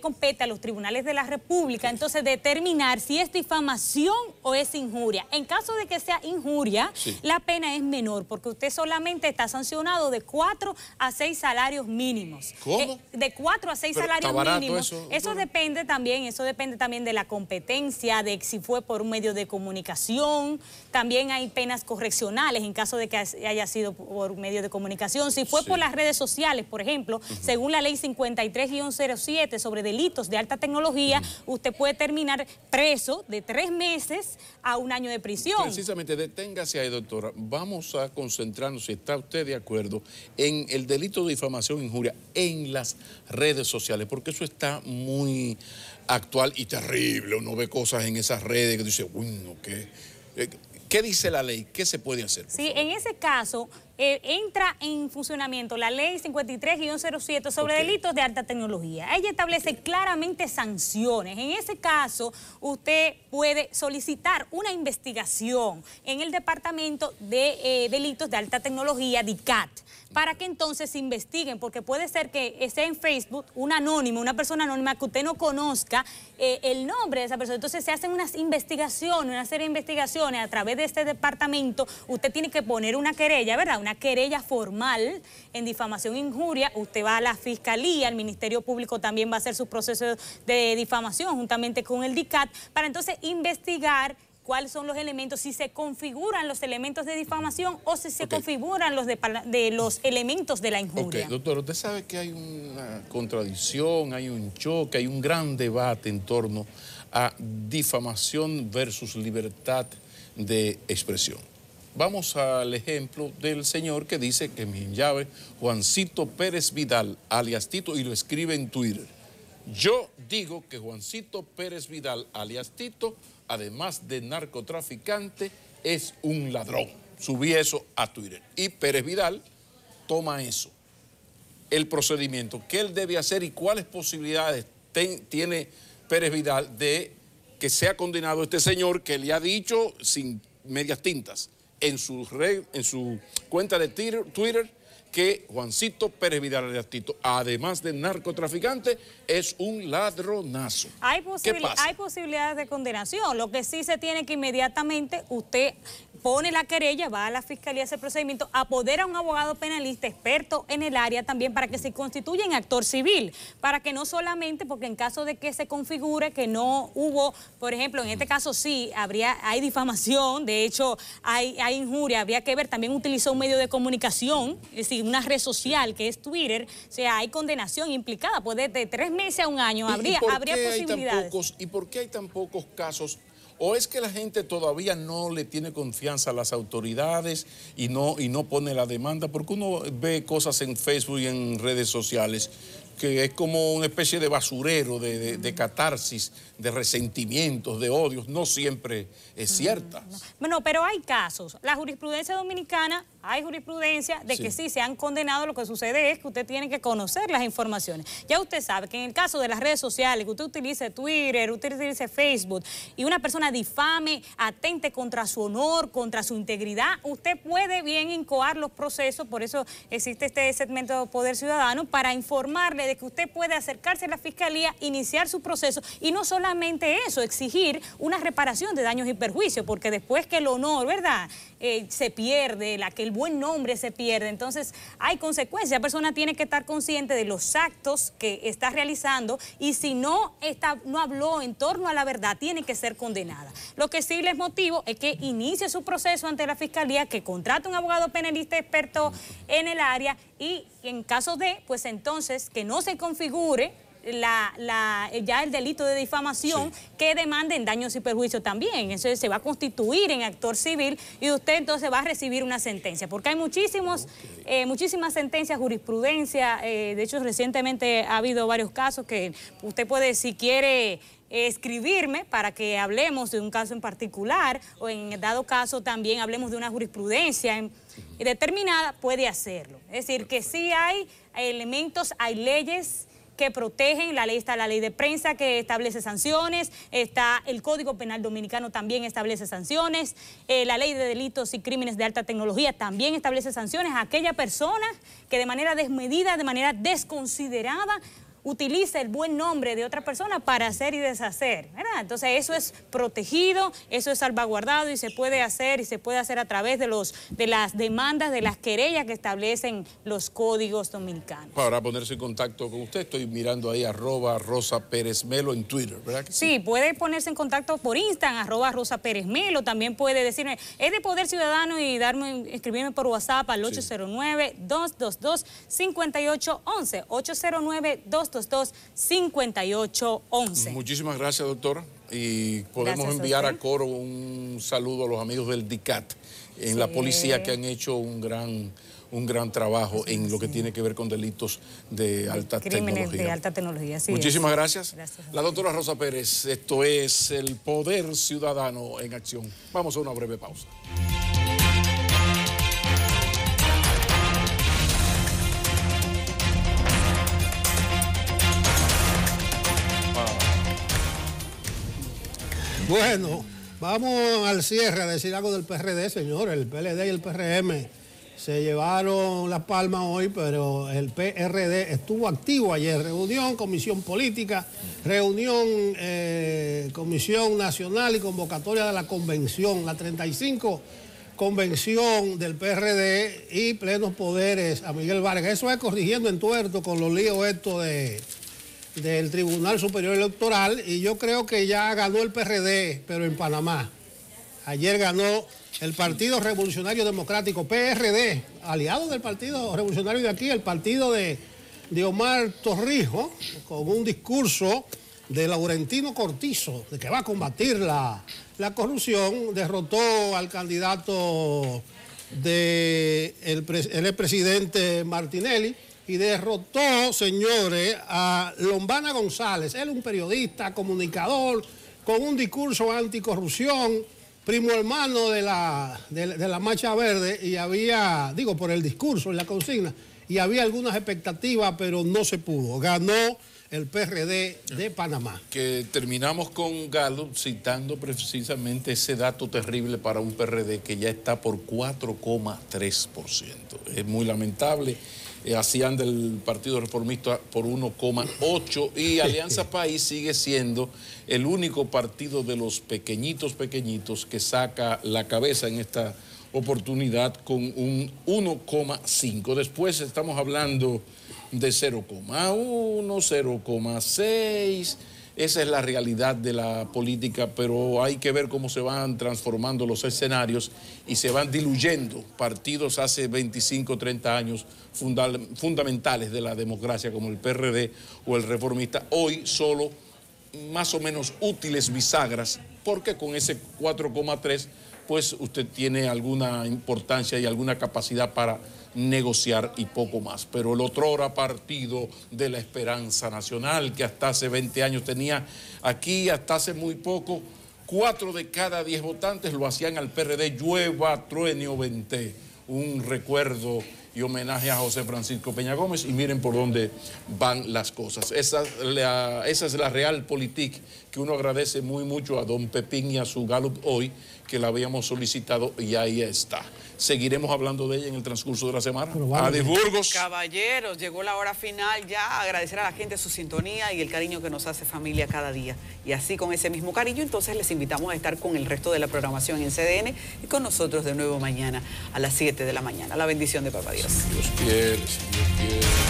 compete a los tribunales de la República entonces determinar si es difamación o es injuria. En caso de que sea injuria, la pena es menor porque usted solamente está sancionado de cuatro a seis salarios mínimos. ¿Cómo? Eh, de cuatro a seis salarios mínimos. Eso, depende también, eso depende también de la competencia de si fue por un medio de comunicación, también hay penas correccionales en caso de que haya sido por medio de comunicación. Si fue por las redes sociales, por ejemplo, según la ley 53-07 sobre delitos de alta tecnología, usted puede terminar preso de tres meses a un año de prisión. Precisamente, deténgase ahí, doctora. Vamos a concentrarnos, si está usted de acuerdo, en el delito de difamación e injuria en las redes sociales, porque eso está muy actual y terrible. Uno ve cosas en esas redes que dice, uy, no, qué eh, ¿Qué dice la ley? ¿Qué se puede hacer? Sí, en ese caso, eh, entra en funcionamiento la ley 53-07 sobre delitos de alta tecnología. Ella establece claramente sanciones. En ese caso, usted puede solicitar una investigación en el Departamento de eh, Delitos de Alta Tecnología, DICAT para que entonces se investiguen, porque puede ser que esté en Facebook un anónimo, una persona anónima que usted no conozca eh, el nombre de esa persona. Entonces se hacen unas investigaciones, una serie de investigaciones a través de este departamento. Usted tiene que poner una querella, ¿verdad? querella formal en difamación e injuria. Usted va a la Fiscalía, el Ministerio Público también va a hacer su proceso de difamación juntamente con el DICAT para entonces investigar cuáles son los elementos, si se configuran los elementos de difamación o si se configuran los de, los elementos de la injuria. Ok, doctor, usted sabe que hay una contradicción, hay un choque, hay un gran debate en torno a difamación versus libertad de expresión. Vamos al ejemplo del señor que dice que mi llave, Juancito Pérez Vidal, alias Tito, y lo escribe en Twitter. Yo digo que Juancito Pérez Vidal, alias Tito, además de narcotraficante, es un ladrón. Subí eso a Twitter. Y Pérez Vidal toma eso. El procedimiento, qué él debe hacer y cuáles posibilidades tiene Pérez Vidal de que sea condenado este señor que le ha dicho sin medias tintas en su, red, en su cuenta de Twitter que Juancito Pérez Vidal de Actito, además de narcotraficante, es un ladronazo. Hay, posibilidades de condenación. Lo que sí se tiene que inmediatamente usted pone la querella, va a la fiscalía ese procedimiento, apodera a un abogado penalista experto en el área también para que se constituya en actor civil, para que no solamente, porque en caso de que se configure que no hubo, por ejemplo, en este caso sí, habría, hay difamación, de hecho hay, hay injuria, había que ver, también utilizó un medio de comunicación, es decir, y una red social que es Twitter, o sea, hay condenación implicada, puede de tres meses a un año habría, habría posibilidades. ¿Y por qué hay tan pocos casos ¿O es que la gente todavía no le tiene confianza a las autoridades y no, y no pone la demanda? Porque uno ve cosas en Facebook y en redes sociales que es como una especie de basurero, de, de catarsis, de resentimientos, de odios, no siempre es mm, cierta. Bueno, pero hay casos. La jurisprudencia dominicana hay jurisprudencia de que sí se han condenado, lo que sucede es que usted tiene que conocer las informaciones. Ya usted sabe que en el caso de las redes sociales, que usted utilice Twitter, usted utilice Facebook, y una persona difame, atente contra su honor, contra su integridad, usted puede bien incoar los procesos, por eso existe este segmento de Poder Ciudadano, para informarle de que usted puede acercarse a la Fiscalía, iniciar su proceso, y no solamente eso, exigir una reparación de daños y perjuicios, porque después que el honor, ¿verdad?, eh, se pierde, la que el buen nombre se pierde. Entonces hay consecuencias. La persona tiene que estar consciente de los actos que está realizando y si no, está, no habló en torno a la verdad, tiene que ser condenada. Lo que sí les motivo es que inicie su proceso ante la Fiscalía, que contrate un abogado penalista experto en el área y en caso de, pues entonces, que no se configure la, eh, ya el delito de difamación que demanden daños y perjuicios también. Entonces se va a constituir en actor civil y usted entonces va a recibir una sentencia, porque hay muchísimos, eh, muchísimas sentencias, jurisprudencia, eh, de hecho recientemente ha habido varios casos que usted puede, si quiere escribirme para que hablemos de un caso en particular o en dado caso también hablemos de una jurisprudencia determinada, puede hacerlo. Es decir, que si hay elementos, hay leyes que protegen, la ley está la ley de prensa que establece sanciones, está el Código Penal Dominicano también establece sanciones, eh, la ley de delitos y crímenes de alta tecnología también establece sanciones a aquella persona que de manera desmedida, de manera desconsiderada, utiliza el buen nombre de otra persona para hacer y deshacer. Entonces eso es protegido, eso es salvaguardado y se puede hacer y se puede hacer a través de, los, de las demandas, de las querellas que establecen los códigos dominicanos. Para ponerse en contacto con usted, estoy mirando ahí arroba Rosa Pérez Melo en Twitter, ¿verdad? sí? puede ponerse en contacto por Instagram, arroba Rosa Pérez Melo, también puede decirme, es de Poder Ciudadano y darme, escribirme por WhatsApp al 809-222-5811, 809 222 -5811, 809 -222 ocho 5811 Muchísimas gracias, doctor. Y podemos enviar a coro un saludo a los amigos del DICAT en la policía que han hecho un gran un gran trabajo en lo que tiene que ver con delitos de alta tecnología. Muchísimas gracias. La doctora Rosa Pérez, esto es El Poder Ciudadano en Acción. Vamos a una breve pausa. Bueno, vamos al cierre a decir algo del PRD, señor. El PLD y el PRM se llevaron las palmas hoy, pero el PRD estuvo activo ayer. Reunión, comisión política, reunión, eh, comisión nacional y convocatoria de la convención, la 35 convención del PRD y plenos poderes a Miguel Vargas. Eso es corrigiendo en tuerto con los líos estos de del Tribunal Superior Electoral y yo creo que ya ganó el PRD, pero en Panamá. Ayer ganó el Partido Revolucionario Democrático, PRD, aliado del Partido Revolucionario de aquí, el partido de, Omar Torrijos, con un discurso de Laurentino Cortizo, de que va a combatir la, la corrupción, derrotó al candidato del de el presidente Martinelli y derrotó, señores, a Lombana González. Él es un periodista, comunicador, con un discurso anticorrupción, primo hermano de la, de, la Marcha Verde, y había, digo, por el discurso y la consigna, y había algunas expectativas, pero no se pudo. Ganó el PRD de Panamá. Que terminamos con Galo citando precisamente ese dato terrible para un PRD que ya está por 4,3%. Es muy lamentable. Así eh, hacían del Partido Reformista por 1,8 y Alianza País sigue siendo el único partido de los pequeñitos, pequeñitos que saca la cabeza en esta oportunidad con un 1,5. Después estamos hablando de 0,1, 0,6. Esa es la realidad de la política, pero hay que ver cómo se van transformando los escenarios y se van diluyendo partidos hace 25, 30 años fundamentales de la democracia, como el PRD o el reformista, hoy solo más o menos útiles bisagras, porque con ese 4,3 pues usted tiene alguna importancia y alguna capacidad para negociar y poco más. Pero el otro era partido de la esperanza nacional, que hasta hace 20 años tenía aquí, hasta hace muy poco, cuatro de cada diez votantes lo hacían al PRD, llueva, truenio vente. Un recuerdo y homenaje a José Francisco Peña Gómez y miren por dónde van las cosas. Esa, es la real realpolitik que uno agradece muy mucho a don Pepín y a su Gallup hoy, que la habíamos solicitado y ahí está. Seguiremos hablando de ella en el transcurso de la semana. a Burgos. Caballeros, llegó la hora final ya. Agradecer a la gente su sintonía y el cariño que nos hace familia cada día. Y así con ese mismo cariño, entonces les invitamos a estar con el resto de la programación en CDN y con nosotros de nuevo mañana a las 7 de la mañana. La bendición de Papá Dios. Dios Dios